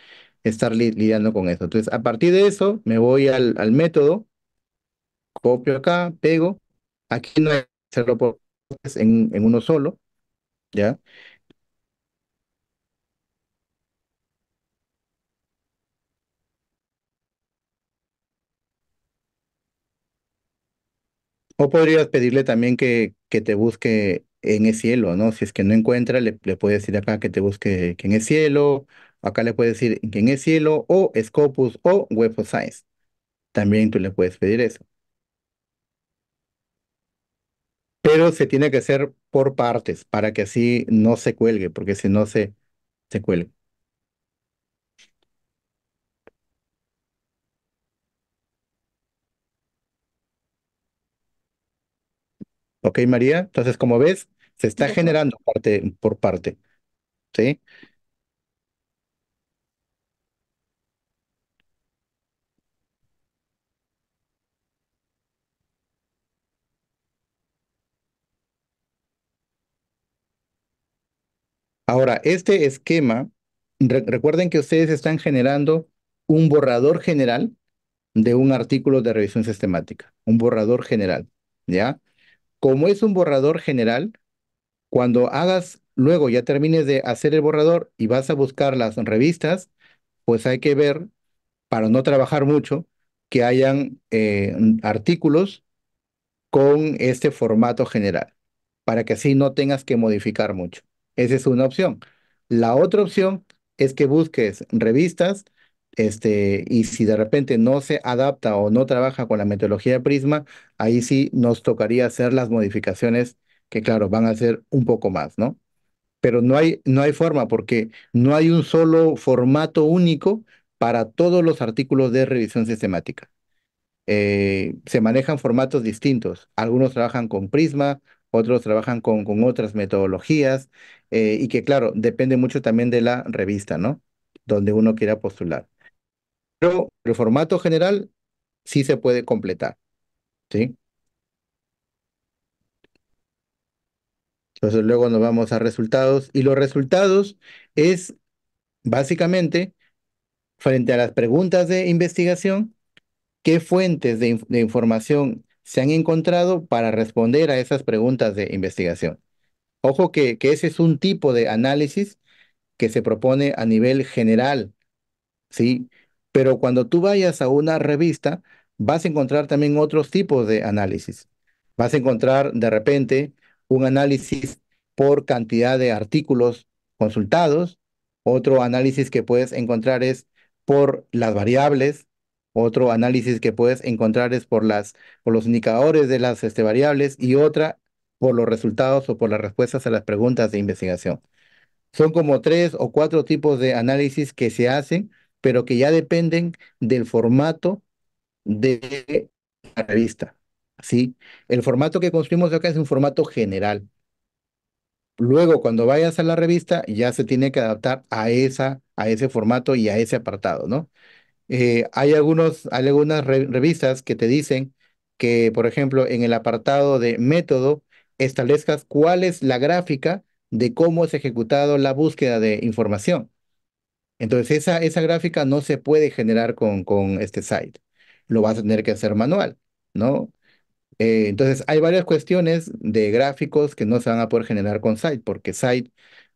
estar lidiando con eso. Entonces, a partir de eso, me voy al, método, copio acá, pego. Aquí no hay que hacerlo en, en uno solo, ¿ya? O podrías pedirle también que, que te busque en el cielo, ¿no? Si es que no encuentra, le, le puedes decir acá que te busque en el cielo, acá le puede decir en el cielo, o Scopus o Web of Science. También tú le puedes pedir eso. Pero se tiene que hacer por partes para que así no se cuelgue, porque si no se, se ¿Ok, María? Entonces, como ves, se está generando parte por parte, ¿sí? Ahora, este esquema, recuerden que ustedes están generando un borrador general de un artículo de revisión sistemática, un borrador general, ¿ya? Como es un borrador general, cuando hagas, luego ya termines de hacer el borrador y vas a buscar las revistas, pues hay que ver, para no trabajar mucho, que hayan eh, artículos con este formato general, para que así no tengas que modificar mucho. Esa es una opción. La otra opción es que busques revistas este, y si de repente no se adapta o no trabaja con la metodología de Prisma, ahí sí nos tocaría hacer las modificaciones que, claro, van a ser un poco más, ¿no? Pero no hay, no hay forma porque no hay un solo formato único para todos los artículos de revisión sistemática. Eh, se manejan formatos distintos. Algunos trabajan con Prisma, otros trabajan con, con otras metodologías eh, y que, claro, depende mucho también de la revista, ¿no? Donde uno quiera postular. Pero el formato general sí se puede completar. ¿Sí? Entonces luego nos vamos a resultados. Y los resultados es básicamente, frente a las preguntas de investigación, qué fuentes de, información se han encontrado para responder a esas preguntas de investigación. Ojo que, que ese es un tipo de análisis que se propone a nivel general, ¿sí? Pero cuando tú vayas a una revista, vas a encontrar también otros tipos de análisis. Vas a encontrar de repente un análisis por cantidad de artículos consultados, otro análisis que puedes encontrar es por las variables, otro análisis que puedes encontrar es por, las, por los indicadores de las este, variables y otra por los resultados o por las respuestas a las preguntas de investigación. Son como tres o cuatro tipos de análisis que se hacen pero que ya dependen del formato de la revista. ¿sí? El formato que construimos acá es un formato general. Luego, cuando vayas a la revista, ya se tiene que adaptar a, esa, a ese formato y a ese apartado, ¿no? Eh, hay, algunos, algunas revistas que te dicen que, por ejemplo, en el apartado de método, establezcas cuál es la gráfica de cómo es ejecutado la búsqueda de información. Entonces, esa, esa gráfica no se puede generar con, con este site. Lo vas a tener que hacer manual, ¿no? Eh, entonces, hay varias cuestiones de gráficos que no se van a poder generar con site, porque site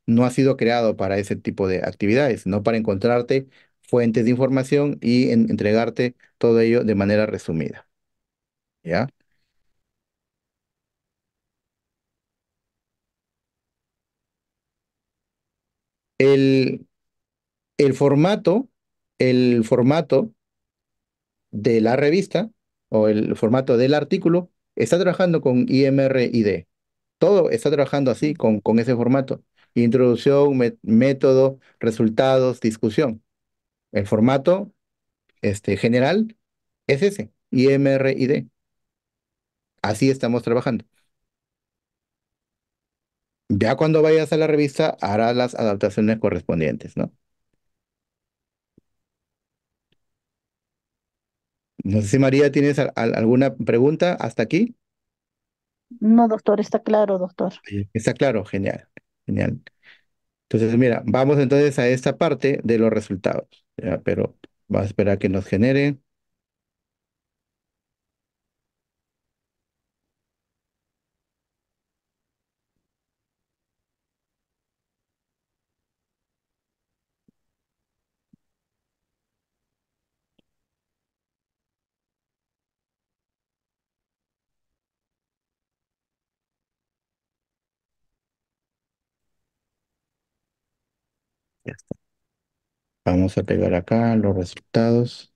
no ha sido creado para ese tipo de actividades, no para encontrarte fuentes de información y entregarte todo ello de manera resumida. ¿Ya? El, el formato, el formato de la revista o el formato del artículo está trabajando con IMRID. Todo está trabajando así, con, con ese formato. Introducción, método, resultados, discusión. El formato este, general es ese, IMRID. Así estamos trabajando. Ya cuando vayas a la revista, harás las adaptaciones correspondientes, ¿no? No sé si María, ¿tienes alguna pregunta hasta aquí? No, doctor, está claro, doctor. Está claro, genial, genial. Entonces, mira, vamos entonces a esta parte de los resultados, pero vamos a esperar que nos generen. Vamos a pegar acá los resultados.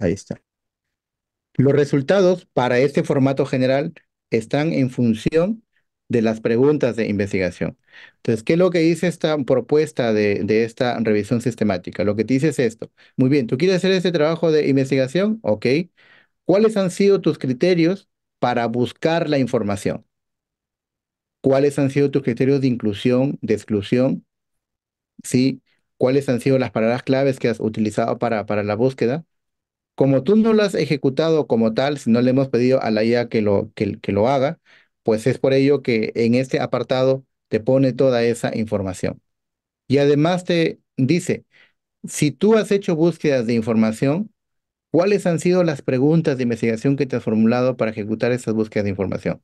Ahí está. Los resultados para este formato general están en función de las preguntas de investigación. Entonces, ¿qué es lo que dice esta propuesta de, de, esta revisión sistemática? Lo que te dice es esto. Muy bien, ¿tú quieres hacer este trabajo de investigación? Ok. ¿Cuáles han sido tus criterios para buscar la información? ¿Cuáles han sido tus criterios de inclusión, de exclusión? ¿sí? ¿Cuáles han sido las palabras claves que has utilizado para, la búsqueda? Como tú no lo has ejecutado como tal, si no le hemos pedido a la IA que que, que lo haga, pues es por ello que en este apartado te pone toda esa información. Y además te dice, si tú has hecho búsquedas de información, ¿cuáles han sido las preguntas de investigación que te has formulado para ejecutar esas búsquedas de información?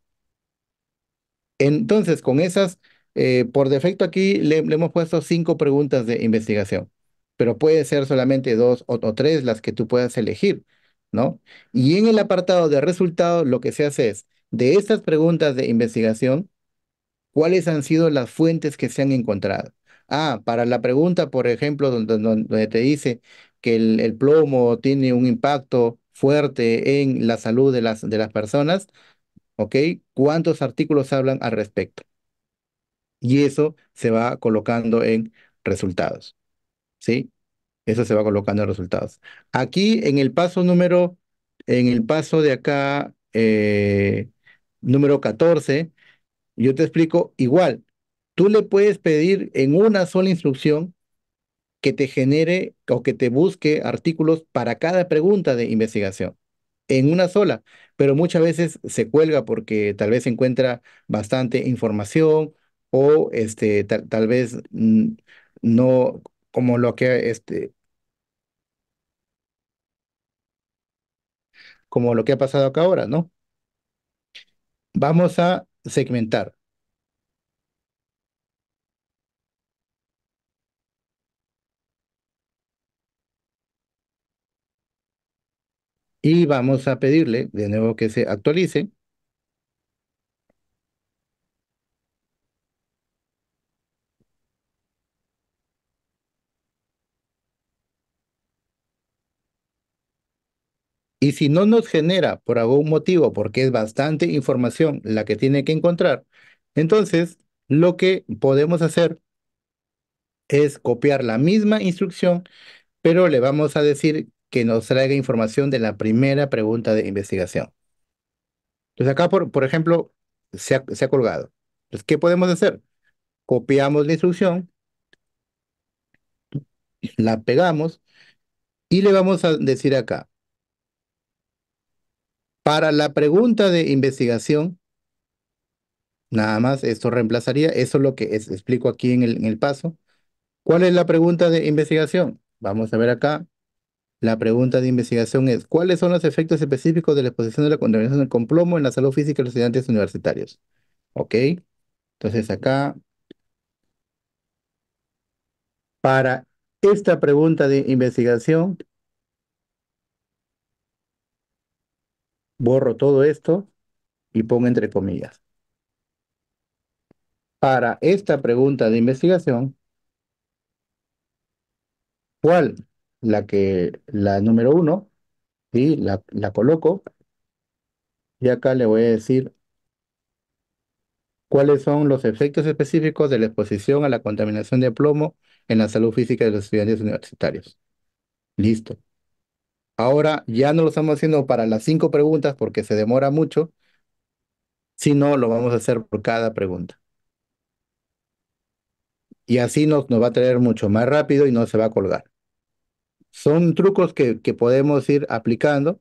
Entonces, con esas eh, por defecto aquí le, hemos puesto cinco preguntas de investigación, pero puede ser solamente dos o, tres las que tú puedas elegir, ¿no? Y en el apartado de resultados lo que se hace es, de estas preguntas de investigación, ¿cuáles han sido las fuentes que se han encontrado? Ah, para la pregunta, por ejemplo, donde, te dice que el, plomo tiene un impacto fuerte en la salud de las, de las personas, ¿ok? ¿Cuántos artículos hablan al respecto? y eso se va colocando en resultados. ¿Sí? Eso se va colocando en resultados. Aquí en el paso número, en el paso de acá, eh, número 14, yo te explico igual. Tú le puedes pedir en una sola instrucción que te genere o que te busque artículos para cada pregunta de investigación, en una sola, pero muchas veces se cuelga porque tal vez encuentra bastante información o este, tal, vez mm, no como lo que este, como lo que ha pasado acá ahora, ¿no? Vamos a segmentar. Y vamos a pedirle de nuevo que se actualice. Y si no nos genera por algún motivo, porque es bastante información la que tiene que encontrar, entonces lo que podemos hacer es copiar la misma instrucción, pero le vamos a decir que nos traiga información de la primera pregunta de investigación. Entonces acá, por, ejemplo, se ha, se ha colgado. Entonces, ¿qué podemos hacer? Copiamos la instrucción, la pegamos y le vamos a decir acá, para la pregunta de investigación, nada más, esto reemplazaría, eso es lo que explico aquí en el, en el paso. ¿Cuál es la pregunta de investigación? Vamos a ver acá. La pregunta de investigación es, ¿cuáles son los efectos específicos de la exposición de la contaminación con plomo en la salud física de los estudiantes universitarios? ¿Ok? Entonces acá, para esta pregunta de investigación, borro todo esto y pongo entre comillas. Para esta pregunta de investigación, ¿cuál? La que, la número uno, la, la coloco. Y acá le voy a decir cuáles son los efectos específicos de la exposición a la contaminación de plomo en la salud física de los estudiantes universitarios. Listo. Ahora ya no lo estamos haciendo para las cinco preguntas porque se demora mucho, sino lo vamos a hacer por cada pregunta. Y así nos, nos va a traer mucho más rápido y no se va a colgar. Son trucos que, que podemos ir aplicando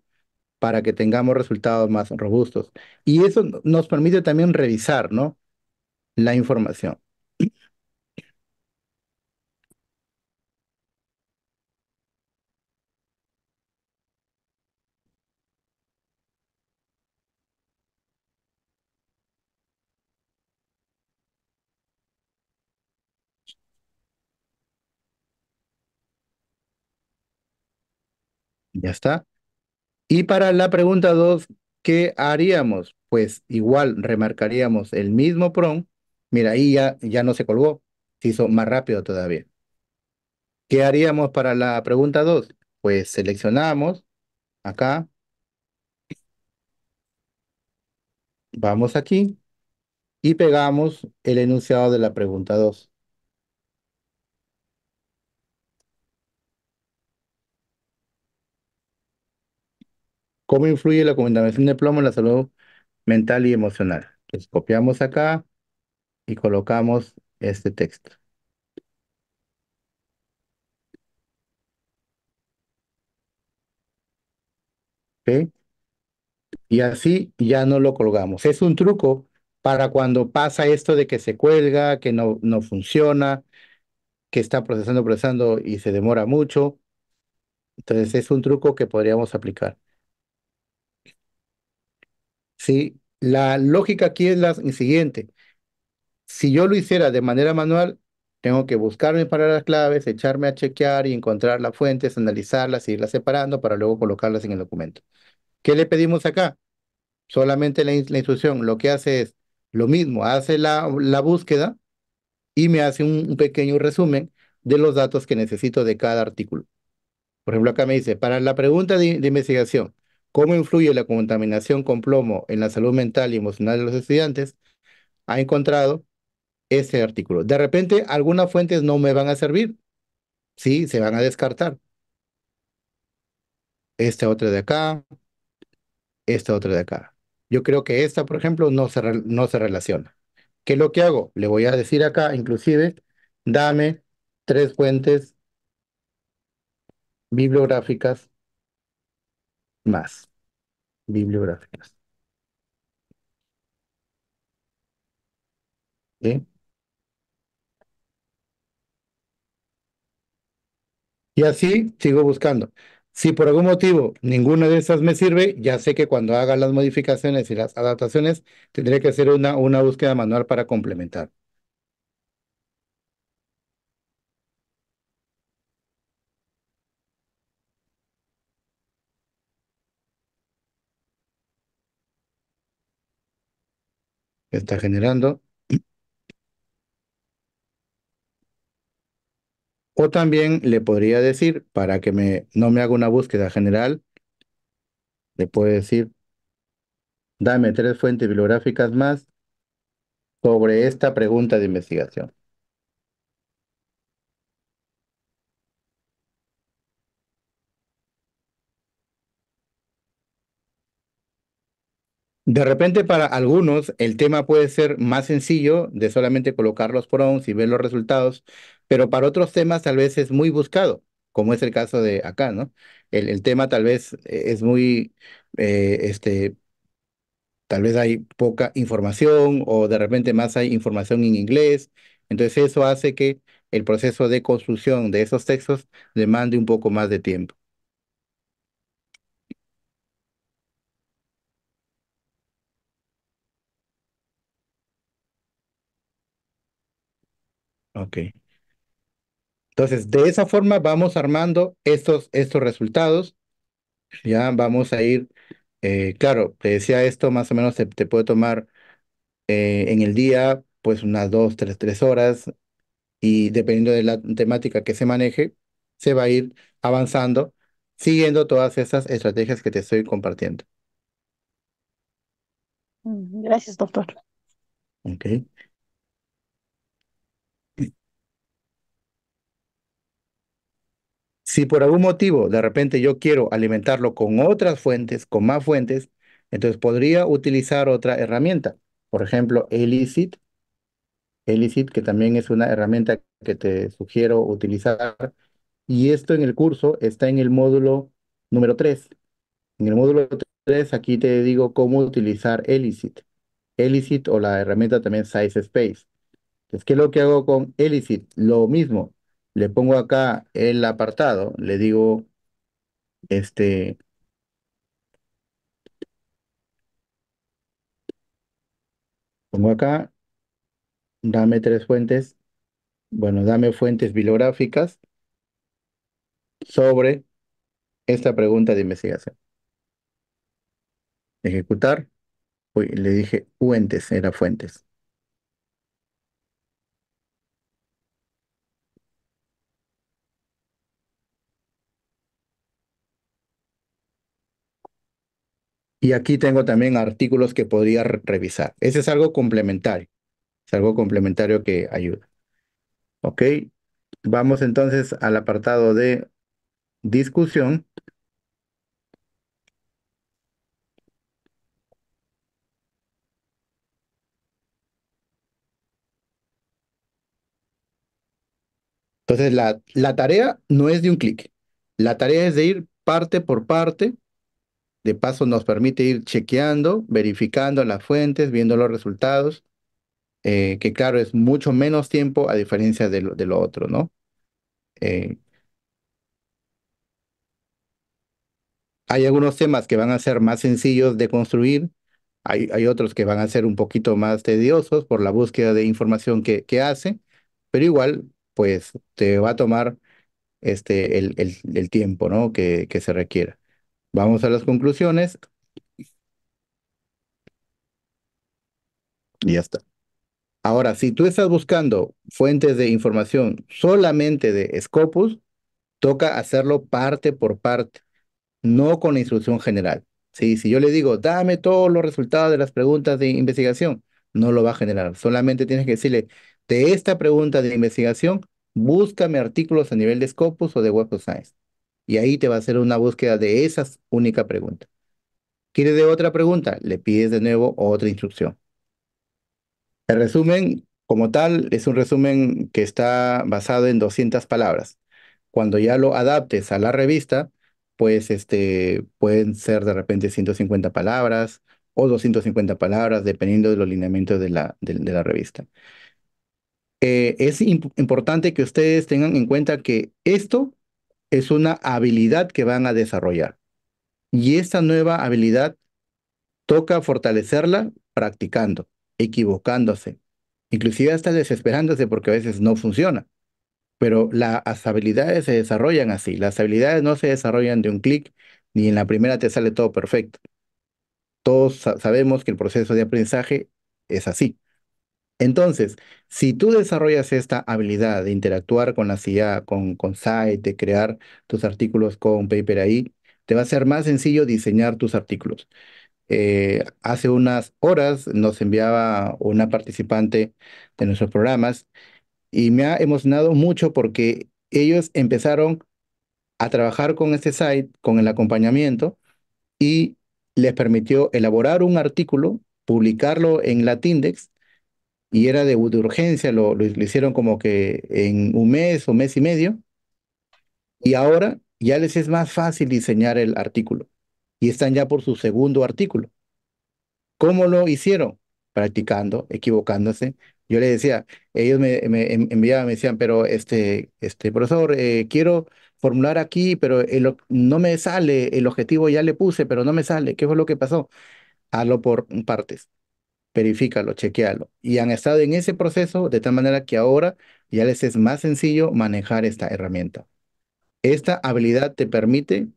para que tengamos resultados más robustos. Y eso nos permite también revisar, ¿no? La información. Ya está. Y para la pregunta 2, ¿qué haríamos? Pues igual remarcaríamos el mismo PROM. Mira, ahí ya, ya no se colgó, se hizo más rápido todavía. ¿Qué haríamos para la pregunta 2? Pues seleccionamos acá. Vamos aquí y pegamos el enunciado de la pregunta 2. ¿Cómo influye la contaminación de plomo en la salud mental y emocional? Entonces, copiamos acá y colocamos este texto. Y así ya no lo colgamos. Es un truco para cuando pasa esto de que se cuelga, que no, no funciona, que está procesando, procesando y se demora mucho. Entonces es un truco que podríamos aplicar. ¿sí? La lógica aquí es la siguiente. Si yo lo hiciera de manera manual, tengo que buscarme para las claves, echarme a chequear y encontrar las fuentes, analizarlas, irlas separando para luego colocarlas en el documento. ¿Qué le pedimos acá? Solamente la, instrucción lo que hace es lo mismo, hace la, la búsqueda y me hace un, pequeño resumen de los datos que necesito de cada artículo. Por ejemplo, acá me dice, para la pregunta de investigación, cómo influye la contaminación con plomo en la salud mental y emocional de los estudiantes, ha encontrado ese artículo. De repente, algunas fuentes no me van a servir. Sí, se van a descartar. Esta otra de acá, esta otra de acá. Yo creo que esta, por ejemplo, no se, no se relaciona. ¿Qué es lo que hago? Le voy a decir acá, inclusive, dame tres fuentes bibliográficas más. Bibliográficas. Y así sigo buscando. Si por algún motivo ninguna de esas me sirve, ya sé que cuando haga las modificaciones y las adaptaciones, tendré que hacer una, una búsqueda manual para complementar. está generando. O también le podría decir, para que me, no me haga una búsqueda general, le puede decir, dame tres fuentes bibliográficas más sobre esta pregunta de investigación. De repente para algunos el tema puede ser más sencillo de solamente colocar los prompts y ver los resultados, pero para otros temas tal vez es muy buscado, como es el caso de acá, ¿no? El, tema tal vez eh, es muy, eh, este, tal vez hay poca información o de repente más hay información en inglés, entonces eso hace que el proceso de construcción de esos textos demande un poco más de tiempo. Ok. Entonces, de esa forma vamos armando estos, estos resultados. Ya vamos a ir, eh, claro, te decía esto, más o menos te, puede tomar eh, en el día, pues unas dos, tres, tres horas, y dependiendo de la temática que se maneje, se va a ir avanzando, siguiendo todas esas estrategias que te estoy compartiendo. Mm, gracias, doctor. Ok. Si por algún motivo de repente yo quiero alimentarlo con otras fuentes, con más fuentes, entonces podría utilizar otra herramienta. Por ejemplo, Elicit. Elicit, que también es una herramienta que te sugiero utilizar. Y esto en el curso está en el módulo número 3. En el módulo 3 aquí te digo cómo utilizar Elicit. Elicit o la herramienta también Size Space. Entonces, ¿qué es lo que hago con Elicit? Lo mismo, le pongo acá el apartado, le digo, este, pongo acá, dame tres fuentes, bueno, dame fuentes bibliográficas sobre esta pregunta de investigación. Ejecutar, Uy, le dije fuentes, era fuentes. Y aquí tengo también artículos que podría revisar. Ese es algo complementario. Es algo complementario que ayuda. Ok. Vamos entonces al apartado de discusión. Entonces, la, la, tarea no es de un clic. La tarea es de ir parte por parte de paso, nos permite ir chequeando, verificando las fuentes, viendo los resultados, eh, que claro, es mucho menos tiempo a diferencia de lo, otro, ¿no? Eh, hay algunos temas que van a ser más sencillos de construir, hay, hay, otros que van a ser un poquito más tediosos por la búsqueda de información que, que hace, pero igual, pues te va a tomar este, el, tiempo ¿no? que, que se requiera. Vamos a las conclusiones. Y ya está. Ahora, si tú estás buscando fuentes de información solamente de Scopus, toca hacerlo parte por parte, no con la instrucción general. ¿sí? Si yo le digo, dame todos los resultados de las preguntas de investigación, no lo va a generar. Solamente tienes que decirle, de esta pregunta de investigación, búscame artículos a nivel de Scopus o de Web of Science y ahí te va a hacer una búsqueda de esa única pregunta. ¿Quieres de otra pregunta? Le pides de nuevo otra instrucción. El resumen, como tal, es un resumen que está basado en 200 palabras. Cuando ya lo adaptes a la revista, pues este, pueden ser de repente 150 palabras o 250 palabras, dependiendo de los lineamientos de la, de, la revista. Eh, es importante que ustedes tengan en cuenta que esto es una habilidad que van a desarrollar. Y esta nueva habilidad toca fortalecerla practicando, equivocándose, inclusive hasta desesperándose porque a veces no funciona. Pero las habilidades se desarrollan así. Las habilidades no se desarrollan de un clic ni en la primera te sale todo perfecto. Todos sabemos que el proceso de aprendizaje es así. Entonces, si tú desarrollas esta habilidad de interactuar con la CIA, con, con site, de crear tus artículos con Paper ahí, te va a ser más sencillo diseñar tus artículos. Eh, hace unas horas nos enviaba una participante de nuestros programas y me ha emocionado mucho porque ellos empezaron a trabajar con este site, con el acompañamiento y les permitió elaborar un artículo, publicarlo en Latindex y era de, urgencia, lo, lo, hicieron como que en un mes o mes y medio, y ahora ya les es más fácil diseñar el artículo, y están ya por su segundo artículo. ¿Cómo lo hicieron? Practicando, equivocándose. Yo les decía, ellos me, me enviaban, me decían, pero este, este profesor, eh, quiero formular aquí, pero no me sale, el objetivo ya le puse, pero no me sale. ¿Qué fue lo que pasó? Hazlo por partes verifícalo, chequealo. Y han estado en ese proceso de tal manera que ahora ya les es más sencillo manejar esta herramienta. Esta habilidad te permite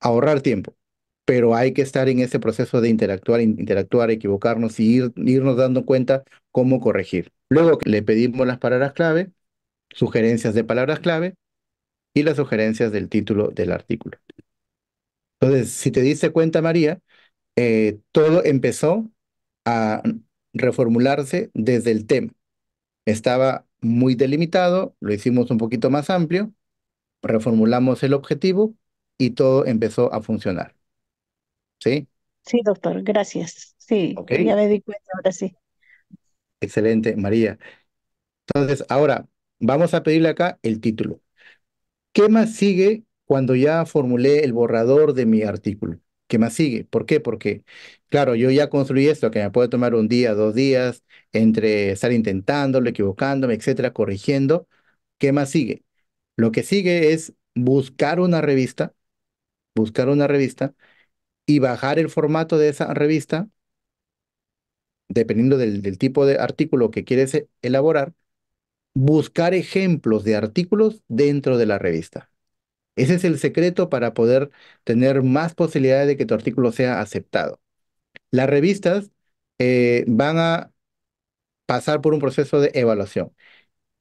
ahorrar tiempo, pero hay que estar en ese proceso de interactuar, interactuar, equivocarnos y irnos dando cuenta cómo corregir. Luego le pedimos las palabras clave, sugerencias de palabras clave y las sugerencias del título del artículo. Entonces, si te diste cuenta, María, eh, todo empezó a reformularse desde el tema. Estaba muy delimitado, lo hicimos un poquito más amplio, reformulamos el objetivo y todo empezó a funcionar. ¿Sí? Sí, doctor, gracias. Sí, ya me di cuenta, ahora sí. Excelente, María. Entonces, ahora vamos a pedirle acá el título. ¿Qué más sigue cuando ya formulé el borrador de mi artículo? ¿Qué más sigue. ¿Por qué? Porque, claro, yo ya construí esto, que me puede tomar un día, dos días, entre estar intentándolo, equivocándome, etcétera, corrigiendo. ¿Qué más sigue? Lo que sigue es buscar una revista, buscar una revista y bajar el formato de esa revista, dependiendo del tipo de artículo que quieres e-, elaborar, buscar ejemplos de artículos dentro de la revista. Ese es el secreto para poder tener más posibilidades de que tu artículo sea aceptado. Las revistas eh, van a pasar por un proceso de evaluación.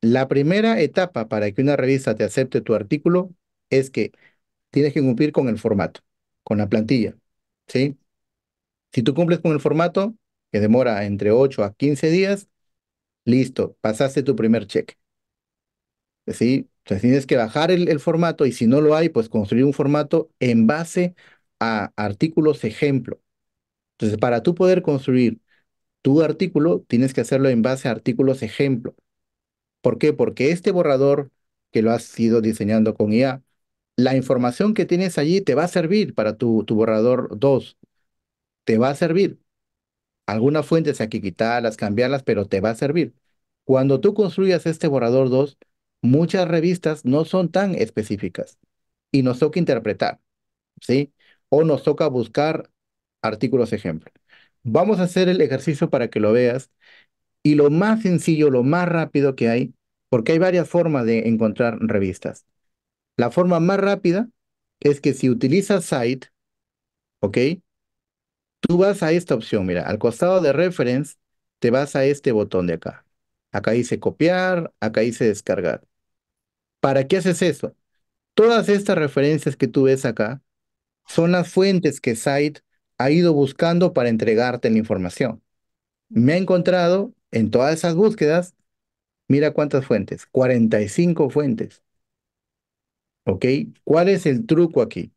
La primera etapa para que una revista te acepte tu artículo es que tienes que cumplir con el formato, con la plantilla. ¿sí? Si tú cumples con el formato, que demora entre 8 a 15 días, listo, pasaste tu primer cheque. ¿Sí? Entonces tienes que bajar el, formato y si no lo hay, pues construir un formato en base a artículos ejemplo. Entonces, para tú poder construir tu artículo, tienes que hacerlo en base a artículos ejemplo. ¿Por qué? Porque este borrador que lo has ido diseñando con IA, la información que tienes allí te va a servir para tu, tu borrador 2. Te va a servir. Algunas fuentes hay que quitarlas, cambiarlas, pero te va a servir. Cuando tú construyas este borrador 2, muchas revistas no son tan específicas y nos toca interpretar, ¿sí? O nos toca buscar artículos ejemplos. Vamos a hacer el ejercicio para que lo veas y lo más sencillo, lo más rápido que hay, porque hay varias formas de encontrar revistas. La forma más rápida es que si utilizas Site, ¿ok? Tú vas a esta opción, mira, al costado de Reference, te vas a este botón de acá. Acá dice copiar, acá dice descargar. ¿Para qué haces eso? Todas estas referencias que tú ves acá son las fuentes que Site ha ido buscando para entregarte la información. Me ha encontrado en todas esas búsquedas, mira cuántas fuentes, 45 fuentes. ¿Ok? ¿Cuál es el truco aquí?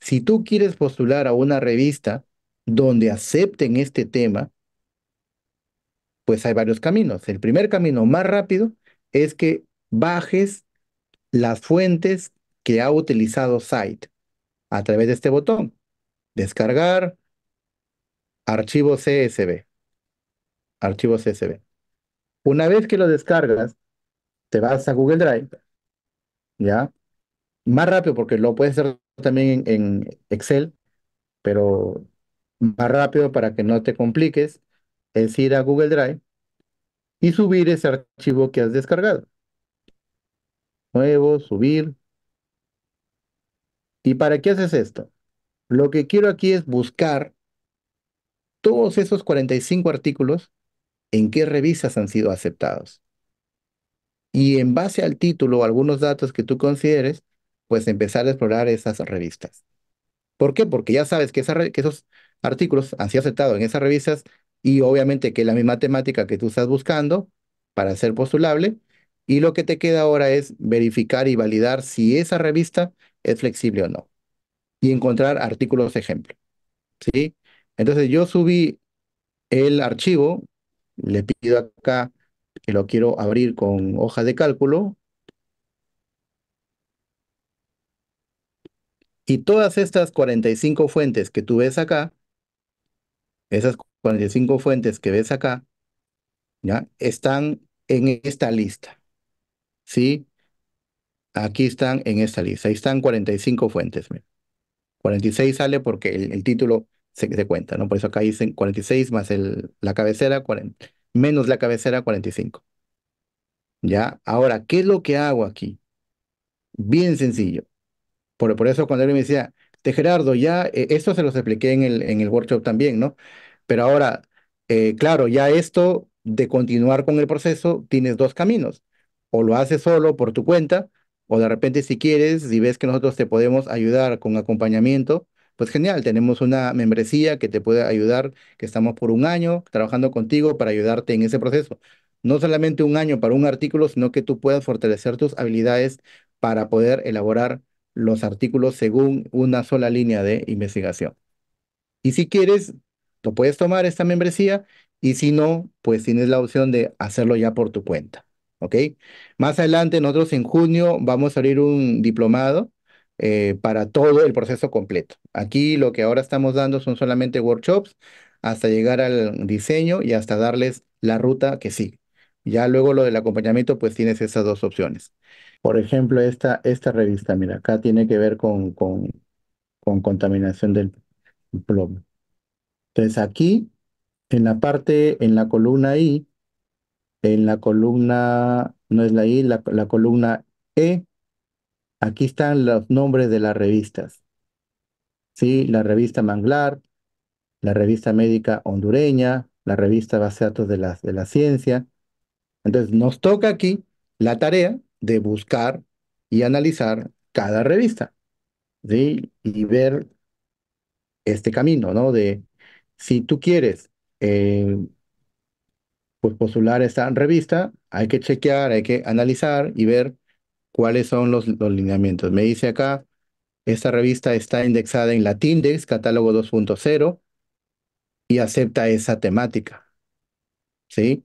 Si tú quieres postular a una revista donde acepten este tema, pues hay varios caminos. El primer camino más rápido es que bajes las fuentes que ha utilizado Site a través de este botón. Descargar archivo CSV. Archivo CSV. Una vez que lo descargas, te vas a Google Drive, ¿ya? Más rápido, porque lo puedes hacer también en, en Excel, pero más rápido para que no te compliques, es ir a Google Drive y subir ese archivo que has descargado nuevo, subir. ¿Y para qué haces esto? Lo que quiero aquí es buscar todos esos 45 artículos en qué revistas han sido aceptados. Y en base al título o algunos datos que tú consideres, pues empezar a explorar esas revistas. ¿Por qué? Porque ya sabes que, que esos artículos han sido aceptados en esas revistas y obviamente que la misma temática que tú estás buscando para ser postulable, y lo que te queda ahora es verificar y validar si esa revista es flexible o no. Y encontrar artículos de ejemplo. ¿Sí? Entonces yo subí el archivo, le pido acá que lo quiero abrir con hoja de cálculo. Y todas estas 45 fuentes que tú ves acá, esas 45 fuentes que ves acá, ¿ya? están en esta lista. ¿sí? Aquí están en esta lista, ahí están 45 fuentes. 46 sale porque el, título se, cuenta, ¿no? Por eso acá dicen 46 más el, la cabecera, menos la cabecera, 45. ¿Ya? Ahora, ¿qué es lo que hago aquí? Bien sencillo. Por, eso cuando él me decía, de Gerardo, ya, eh, esto se los expliqué en el, en el workshop también, ¿no? Pero ahora, eh, claro, ya esto de continuar con el proceso, tienes dos caminos o lo haces solo por tu cuenta, o de repente si quieres, si ves que nosotros te podemos ayudar con acompañamiento, pues genial, tenemos una membresía que te puede ayudar, que estamos por un año trabajando contigo para ayudarte en ese proceso. No solamente un año para un artículo, sino que tú puedas fortalecer tus habilidades para poder elaborar los artículos según una sola línea de investigación. Y si quieres, lo puedes tomar esta membresía y si no, pues tienes la opción de hacerlo ya por tu cuenta. ¿ok? Más adelante, nosotros en junio vamos a abrir un diplomado eh, para todo el proceso completo. Aquí lo que ahora estamos dando son solamente workshops hasta llegar al diseño y hasta darles la ruta que sigue. Ya luego lo del acompañamiento, pues tienes esas dos opciones. Por ejemplo, esta, esta revista, mira, acá tiene que ver con, con, con contaminación del plomo. Entonces aquí, en la parte, en la columna I, en la columna, no es la I, la, columna E, aquí están los nombres de las revistas. ¿Sí? La revista Manglar, la revista médica hondureña, la revista Base de Datos de la, de Ciencia. Entonces, nos toca aquí la tarea de buscar y analizar cada revista, ¿sí? Y ver este camino, ¿no? De si tú quieres eh, pues postular esta revista, hay que chequear, hay que analizar y ver cuáles son los, los lineamientos. Me dice acá, esta revista está indexada en Latindex, catálogo 2.0, y acepta esa temática. ¿Sí?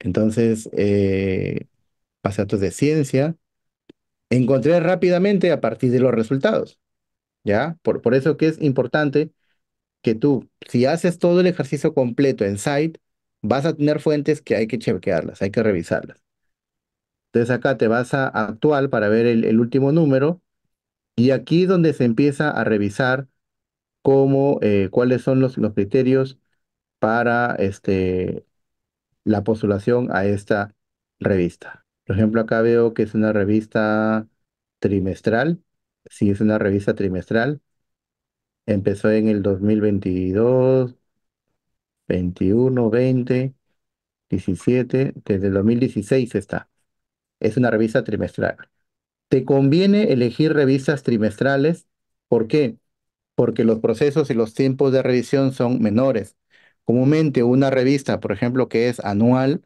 Entonces, eh, de ciencia. Encontré rápidamente a partir de los resultados. ¿Ya? Por, por eso que es importante que tú, si haces todo el ejercicio completo en Site, vas a tener fuentes que hay que chequearlas, hay que revisarlas. Entonces acá te vas a actual para ver el, último número y aquí es donde se empieza a revisar cómo, eh, cuáles son los, criterios para este, la postulación a esta revista. Por ejemplo, acá veo que es una revista trimestral. Sí, es una revista trimestral. Empezó en el 2022, 21, 20, 17, desde el 2016 está. Es una revista trimestral. Te conviene elegir revistas trimestrales. ¿Por qué? Porque los procesos y los tiempos de revisión son menores. Comúnmente una revista, por ejemplo, que es anual,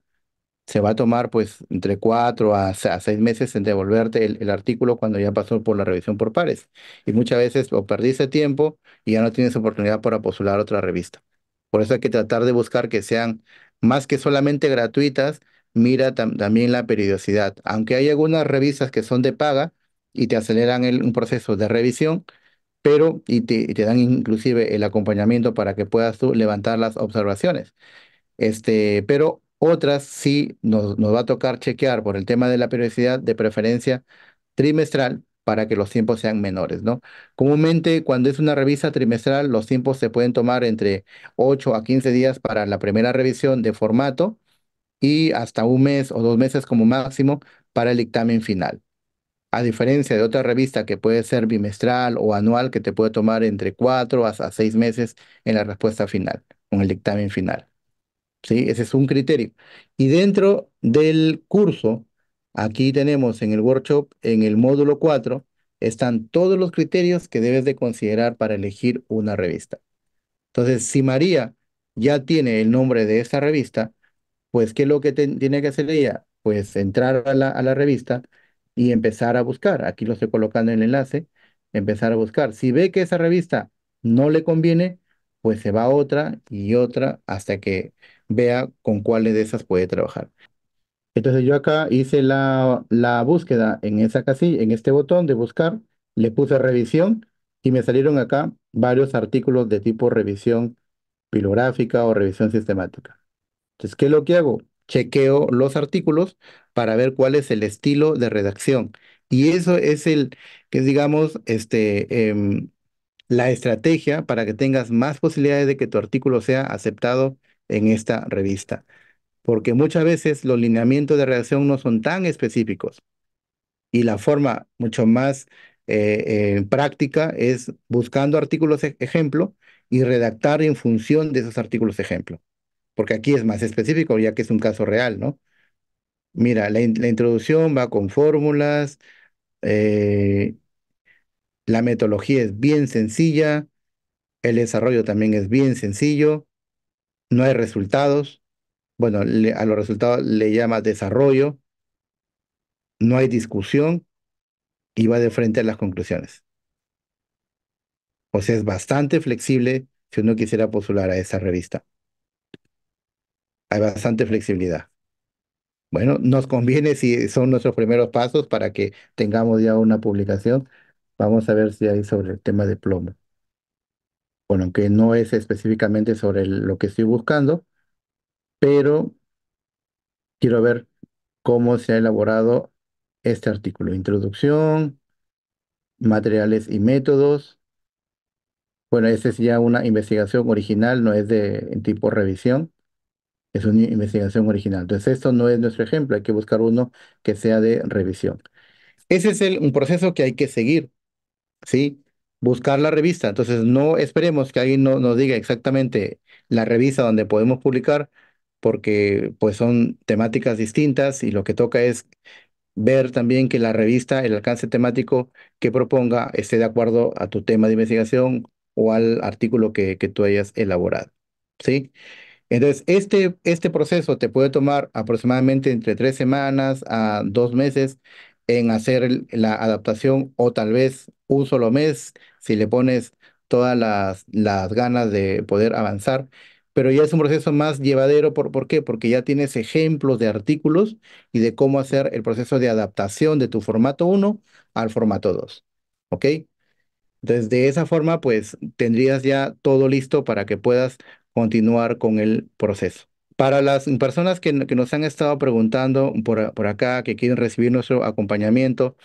se va a tomar pues entre cuatro a, seis meses en devolverte el, artículo cuando ya pasó por la revisión por pares. Y muchas veces o perdiste tiempo y ya no tienes oportunidad para postular otra revista. Por eso hay que tratar de buscar que sean más que solamente gratuitas, mira también la periodicidad. Aunque hay algunas revistas que son de paga y te aceleran el, un proceso de revisión, pero y te, dan inclusive el acompañamiento para que puedas tú levantar las observaciones. Este, pero otras sí nos, nos va a tocar chequear por el tema de la periodicidad, de preferencia trimestral, para que los tiempos sean menores, ¿no? Comúnmente cuando es una revista trimestral, los tiempos se pueden tomar entre 8 a 15 días para la primera revisión de formato y hasta un mes o dos meses como máximo para el dictamen final. A diferencia de otra revista que puede ser bimestral o anual, que te puede tomar entre 4 a 6 meses en la respuesta final, en el dictamen final. ¿Sí? Ese es un criterio. Y dentro del curso, Aquí tenemos en el workshop, en el módulo 4, están todos los criterios que debes de considerar para elegir una revista. Entonces, si María ya tiene el nombre de esa revista, pues ¿qué es lo que tiene que hacer ella? Pues entrar a la, a la revista y empezar a buscar. Aquí lo estoy colocando en el enlace, empezar a buscar. Si ve que esa revista no le conviene, pues se va a otra y otra hasta que vea con cuáles de esas puede trabajar. Entonces yo acá hice la, la búsqueda en esa casilla, en este botón de buscar, le puse revisión y me salieron acá varios artículos de tipo revisión bibliográfica o revisión sistemática. Entonces, ¿qué es lo que hago? Chequeo los artículos para ver cuál es el estilo de redacción. Y eso es el, que digamos, este, em, la estrategia para que tengas más posibilidades de que tu artículo sea aceptado en esta revista porque muchas veces los lineamientos de redacción no son tan específicos. Y la forma mucho más eh, eh, práctica es buscando artículos e-, ejemplo y redactar en función de esos artículos ejemplo. Porque aquí es más específico, ya que es un caso real, ¿no? Mira, la, introducción va con fórmulas, eh, la metodología es bien sencilla, el desarrollo también es bien sencillo, no hay resultados, bueno, a los resultados le llama desarrollo, no hay discusión y va de frente a las conclusiones. O sea, es bastante flexible si uno quisiera postular a esa revista. Hay bastante flexibilidad. Bueno, nos conviene si son nuestros primeros pasos para que tengamos ya una publicación. Vamos a ver si hay sobre el tema de plomo. Bueno, aunque no es específicamente sobre lo que estoy buscando, pero quiero ver cómo se ha elaborado este artículo. Introducción, materiales y métodos. Bueno, esta es ya una investigación original, no es de tipo revisión, es una investigación original. Entonces, esto no es nuestro ejemplo, hay que buscar uno que sea de revisión. Ese es un proceso que hay que seguir, ¿sí? Buscar la revista. Entonces, no esperemos que alguien no, nos diga exactamente la revista donde podemos publicar, porque pues son temáticas distintas y lo que toca es ver también que la revista, el alcance temático que proponga esté de acuerdo a tu tema de investigación o al artículo que, tú hayas elaborado. ¿sí? Entonces, este, este proceso te puede tomar aproximadamente entre tres semanas a dos meses en hacer la adaptación o tal vez un solo mes si le pones todas las ganas de poder avanzar pero ya es un proceso más llevadero. ¿Por, qué? Porque ya tienes ejemplos de artículos y de cómo hacer el proceso de adaptación de tu formato 1 al formato 2. ¿Ok? Entonces, de esa forma, pues tendrías ya todo listo para que puedas continuar con el proceso. Para las personas que, nos han estado preguntando por, acá, que quieren recibir nuestro acompañamiento,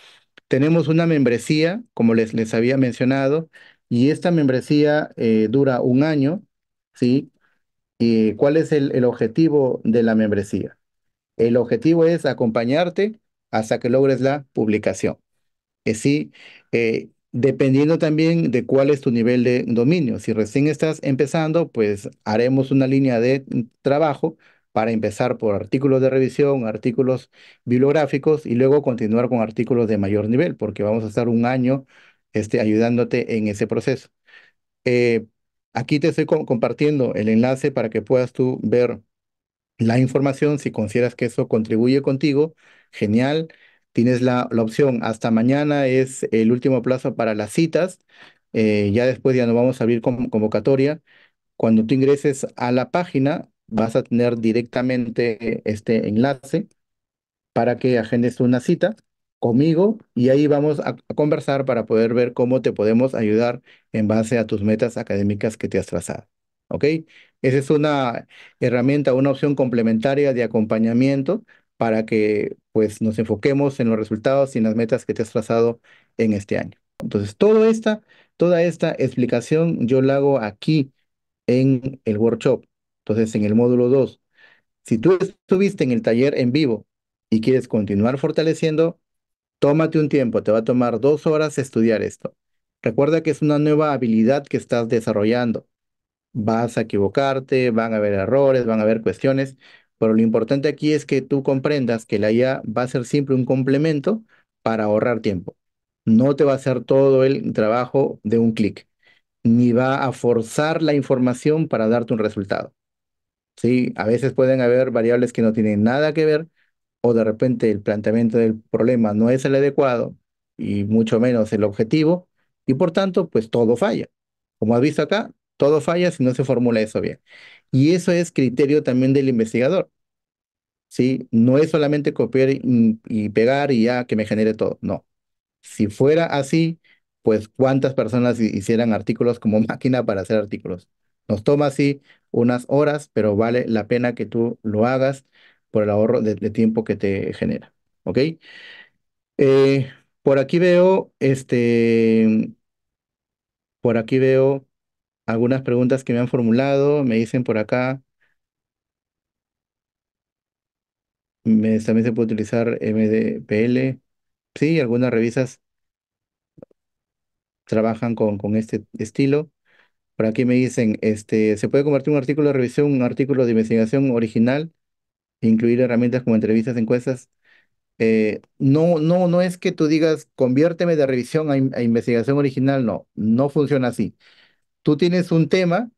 tenemos una membresía, como les, les había mencionado, y esta membresía eh, dura un año, ¿sí? Y cuál es el, objetivo de la membresía. El objetivo es acompañarte hasta que logres la publicación. Eh, sí, eh, dependiendo también de cuál es tu nivel de dominio. Si recién estás empezando, pues haremos una línea de trabajo para empezar por artículos de revisión, artículos bibliográficos y luego continuar con artículos de mayor nivel, porque vamos a estar un año este, ayudándote en ese proceso. Eh, Aquí te estoy compartiendo el enlace para que puedas tú ver la información. Si consideras que eso contribuye contigo, genial. Tienes la, opción hasta mañana es el último plazo para las citas. Eh, ya después ya no vamos a abrir con, convocatoria. Cuando tú ingreses a la página, vas a tener directamente este enlace para que agendes una cita conmigo y ahí vamos a, conversar para poder ver cómo te podemos ayudar en base a tus metas académicas que te has trazado. ¿Ok? Esa es una herramienta, una opción complementaria de acompañamiento para que pues, nos enfoquemos en los resultados y en las metas que te has trazado en este año. Entonces, toda esta, toda esta explicación yo la hago aquí en el workshop, entonces en el módulo 2. Si tú estuviste en el taller en vivo y quieres continuar fortaleciendo Tómate un tiempo, te va a tomar dos horas estudiar esto. Recuerda que es una nueva habilidad que estás desarrollando. Vas a equivocarte, van a haber errores, van a haber cuestiones, pero lo importante aquí es que tú comprendas que la IA va a ser siempre un complemento para ahorrar tiempo. No te va a hacer todo el trabajo de un clic, ni va a forzar la información para darte un resultado. Sí, a veces pueden haber variables que no tienen nada que ver o de repente el planteamiento del problema no es el adecuado y mucho menos el objetivo, y por tanto, pues todo falla. Como has visto acá, todo falla si no se formula eso bien. Y eso es criterio también del investigador. ¿Sí? No es solamente copiar y, y pegar y ya que me genere todo. No. Si fuera así, pues cuántas personas hicieran artículos como máquina para hacer artículos. Nos toma así unas horas, pero vale la pena que tú lo hagas por el ahorro de, tiempo que te genera. ¿Ok? Eh, por aquí veo, este, por aquí veo algunas preguntas que me han formulado, me dicen por acá. también se puede utilizar MDPL. Sí, algunas revistas trabajan con, con este estilo. Por aquí me dicen, este, se puede convertir un artículo de revisión en un artículo de investigación original incluir herramientas como entrevistas, encuestas, eh, no, no, no es que tú digas, conviérteme de revisión a, investigación original, no, no funciona así. Tú tienes un tema,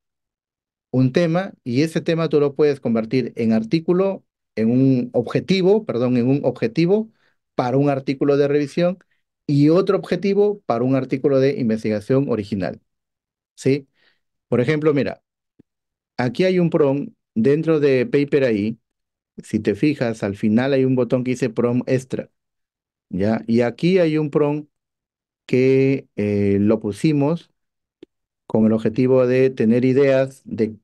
un tema, y ese tema tú lo puedes convertir en artículo, en un objetivo, perdón, en un objetivo para un artículo de revisión y otro objetivo para un artículo de investigación original. ¿Sí? Por ejemplo, mira, aquí hay un PROM dentro de Paper ahí si te fijas, al final hay un botón que dice prom extra. ¿ya? Y aquí hay un prom que eh, lo pusimos con el objetivo de tener ideas de,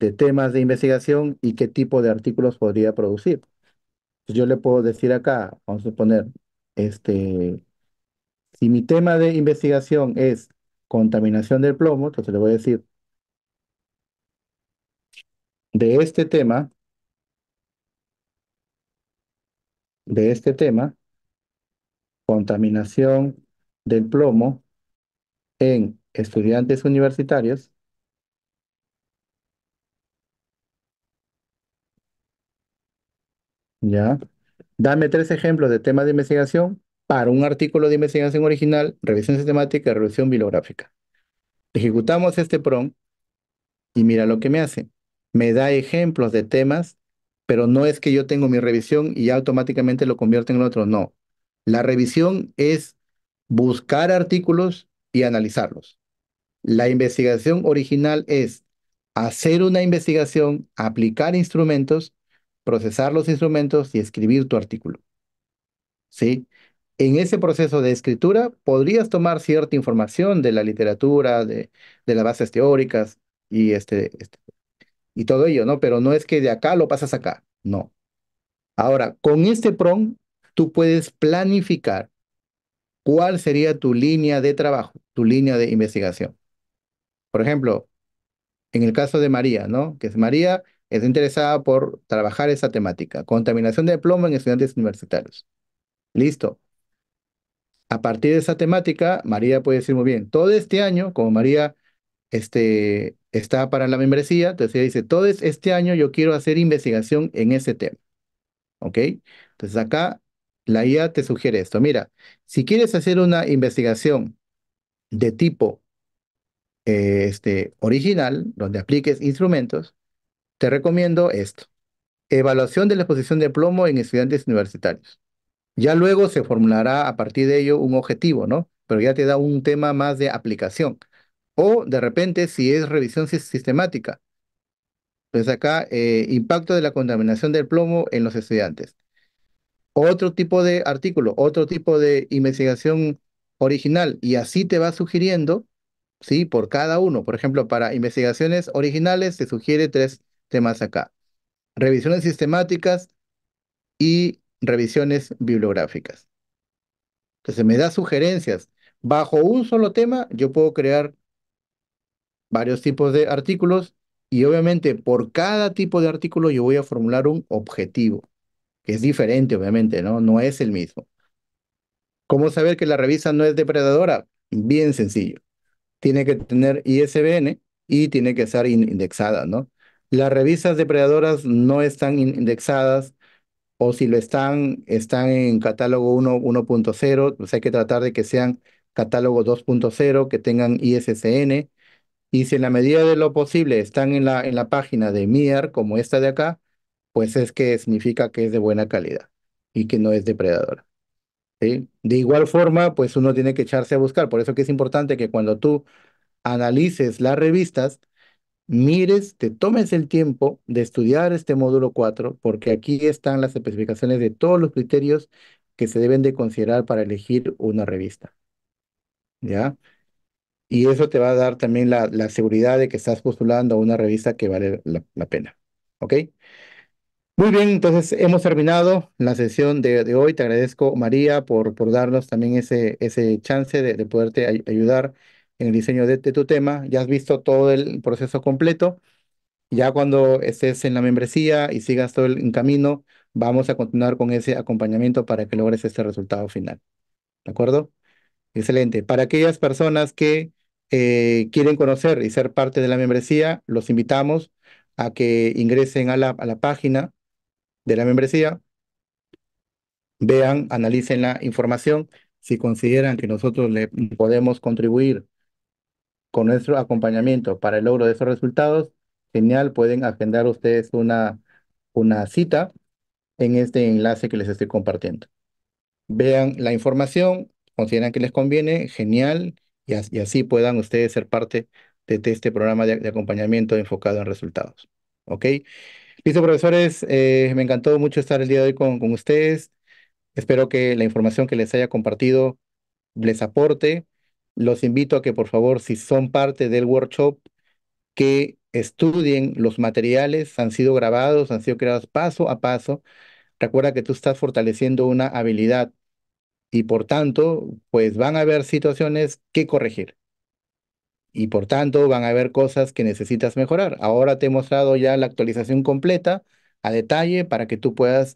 de, temas de investigación y qué tipo de artículos podría producir. Pues yo le puedo decir acá, vamos a poner, este, si mi tema de investigación es contaminación del plomo, entonces le voy a decir, de este tema, de este tema, contaminación del plomo en estudiantes universitarios, ¿ya? Dame tres ejemplos de temas de investigación para un artículo de investigación original, revisión sistemática y revisión bibliográfica. Ejecutamos este PROM y mira lo que me hace. Me da ejemplos de temas pero no es que yo tengo mi revisión y automáticamente lo convierto en otro, no. La revisión es buscar artículos y analizarlos. La investigación original es hacer una investigación, aplicar instrumentos, procesar los instrumentos y escribir tu artículo. ¿Sí? En ese proceso de escritura podrías tomar cierta información de la literatura, de, las bases teóricas y este, este, y todo ello, ¿no? Pero no es que de acá lo pasas acá, no. Ahora, con este PROM, tú puedes planificar cuál sería tu línea de trabajo, tu línea de investigación. Por ejemplo, en el caso de María, ¿no? Que es María es interesada por trabajar esa temática, contaminación de plomo en estudiantes universitarios. Listo. A partir de esa temática, María puede decir muy bien, todo este año, como María este, está para la membresía, entonces ella dice, todo este año yo quiero hacer investigación en ese tema. ¿Ok? Entonces acá la IA te sugiere esto. Mira, si quieres hacer una investigación de tipo eh, este, original, donde apliques instrumentos, te recomiendo esto. Evaluación de la exposición de plomo en estudiantes universitarios. Ya luego se formulará a partir de ello un objetivo, ¿no? Pero ya te da un tema más de aplicación. O de repente, si es revisión sistemática. Entonces pues acá, eh, impacto de la contaminación del plomo en los estudiantes. Otro tipo de artículo, otro tipo de investigación original. Y así te va sugiriendo, ¿sí? Por cada uno. Por ejemplo, para investigaciones originales se sugiere tres temas acá. Revisiones sistemáticas y revisiones bibliográficas. Entonces me da sugerencias. Bajo un solo tema, yo puedo crear varios tipos de artículos y obviamente por cada tipo de artículo yo voy a formular un objetivo, que es diferente obviamente, ¿no? No es el mismo. ¿Cómo saber que la revista no es depredadora? Bien sencillo. Tiene que tener ISBN y tiene que estar indexada, ¿no? Las revistas depredadoras no están indexadas o si lo están, están en catálogo 1.0, pues hay que tratar de que sean catálogo 2.0, que tengan ISSN, y si en la medida de lo posible están en la, en la página de MIAR, como esta de acá, pues es que significa que es de buena calidad y que no es depredadora. De igual forma, pues uno tiene que echarse a buscar. Por eso que es importante que cuando tú analices las revistas, mires, te tomes el tiempo de estudiar este módulo 4, porque aquí están las especificaciones de todos los criterios que se deben de considerar para elegir una revista. ¿Ya? Y eso te va a dar también la, seguridad de que estás postulando a una revista que vale la, pena. ¿Ok? Muy bien, entonces hemos terminado la sesión de, hoy. Te agradezco, María, por, por darnos también ese, ese chance de, de poderte ayudar en el diseño de, de, tu tema. Ya has visto todo el proceso completo. Ya cuando estés en la membresía y sigas todo el camino, vamos a continuar con ese acompañamiento para que logres este resultado final. ¿De acuerdo? Excelente. Para aquellas personas que eh, quieren conocer y ser parte de la membresía, los invitamos a que ingresen a la, página de la membresía, vean, analicen la información. Si consideran que nosotros le podemos contribuir con nuestro acompañamiento para el logro de esos resultados, genial, pueden agendar ustedes una, una cita en este enlace que les estoy compartiendo. Vean la información, consideran que les conviene, genial, y, así puedan ustedes ser parte de, este programa de, acompañamiento enfocado en resultados. ¿Ok? Listo, profesores, eh, me encantó mucho estar el día de hoy con, con ustedes. Espero que la información que les haya compartido les aporte. Los invito a que por favor, si son parte del workshop, que estudien los materiales, han sido grabados, han sido creados paso a paso. Recuerda que tú estás fortaleciendo una habilidad y por tanto, pues van a haber situaciones que corregir. Y por tanto, van a haber cosas que necesitas mejorar. Ahora te he mostrado ya la actualización completa a detalle para que tú puedas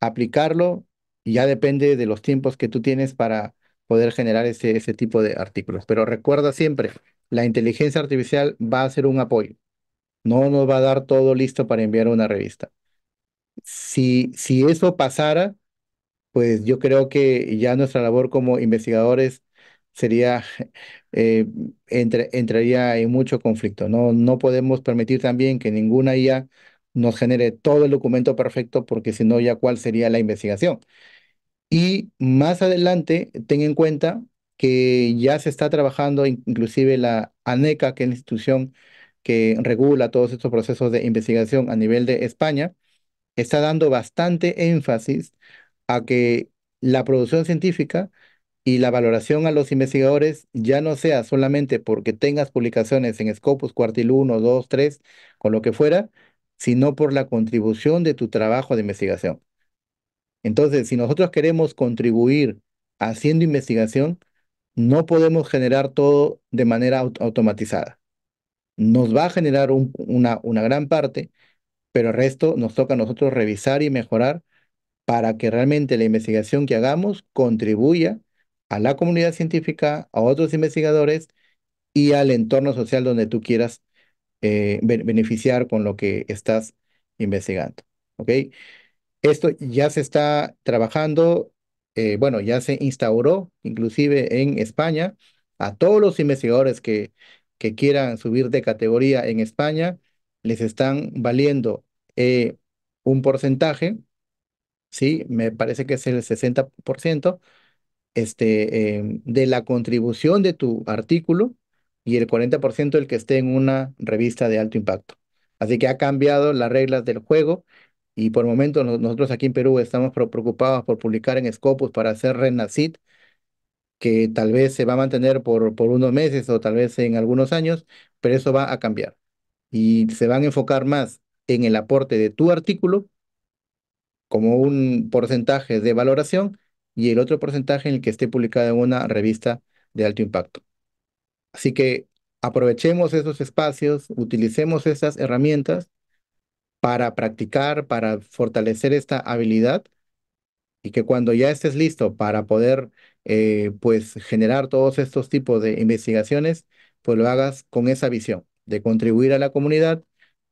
aplicarlo y ya depende de los tiempos que tú tienes para poder generar ese, ese tipo de artículos. Pero recuerda siempre, la inteligencia artificial va a ser un apoyo. No nos va a dar todo listo para enviar una revista. Si, si eso pasara, pues yo creo que ya nuestra labor como investigadores sería eh, entraría en mucho conflicto. No, no podemos permitir también que ninguna IA nos genere todo el documento perfecto, porque si no, ya cuál sería la investigación. Y más adelante, ten en cuenta que ya se está trabajando, inclusive la ANECA, que es la institución que regula todos estos procesos de investigación a nivel de España, está dando bastante énfasis a que la producción científica y la valoración a los investigadores ya no sea solamente porque tengas publicaciones en Scopus, Cuartil 1, 2, 3, con lo que fuera, sino por la contribución de tu trabajo de investigación. Entonces, si nosotros queremos contribuir haciendo investigación, no podemos generar todo de manera automatizada. Nos va a generar una, una gran parte, pero el resto nos toca a nosotros revisar y mejorar para que realmente la investigación que hagamos contribuya a la comunidad científica, a otros investigadores y al entorno social donde tú quieras eh, beneficiar con lo que estás investigando. Esto ya se está trabajando, eh, bueno, ya se instauró inclusive en España a todos los investigadores que, que quieran subir de categoría en España, les están valiendo eh, un porcentaje ¿sí? Me parece que es el 60% este, em, de la contribución de tu artículo y el 40% el que esté en una revista de alto impacto. Así que ha cambiado las reglas del juego y por el momento nosotros aquí en Perú estamos preocupados por publicar en Scopus para hacer Renacid, que tal vez se va a mantener por, por unos meses o tal vez en algunos años, pero eso va a cambiar. Y se van a enfocar más en el aporte de tu artículo como un porcentaje de valoración y el otro porcentaje en el que esté publicada en una revista de alto impacto. Así que aprovechemos esos espacios, utilicemos esas herramientas para practicar, para fortalecer esta habilidad y que cuando ya estés listo para poder eh, pues generar todos estos tipos de investigaciones, pues lo hagas con esa visión de contribuir a la comunidad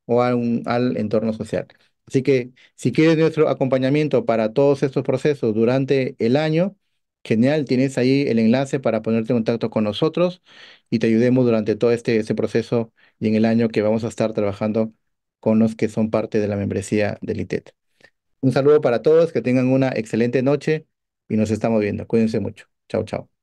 o al entorno social. Así que si quieres nuestro acompañamiento para todos estos procesos durante el año, genial, tienes ahí el enlace para ponerte en contacto con nosotros y te ayudemos durante todo este, este proceso y en el año que vamos a estar trabajando con los que son parte de la membresía del ITET. E Un saludo para todos, que tengan una excelente noche y nos estamos viendo. Cuídense mucho. Chao, chao.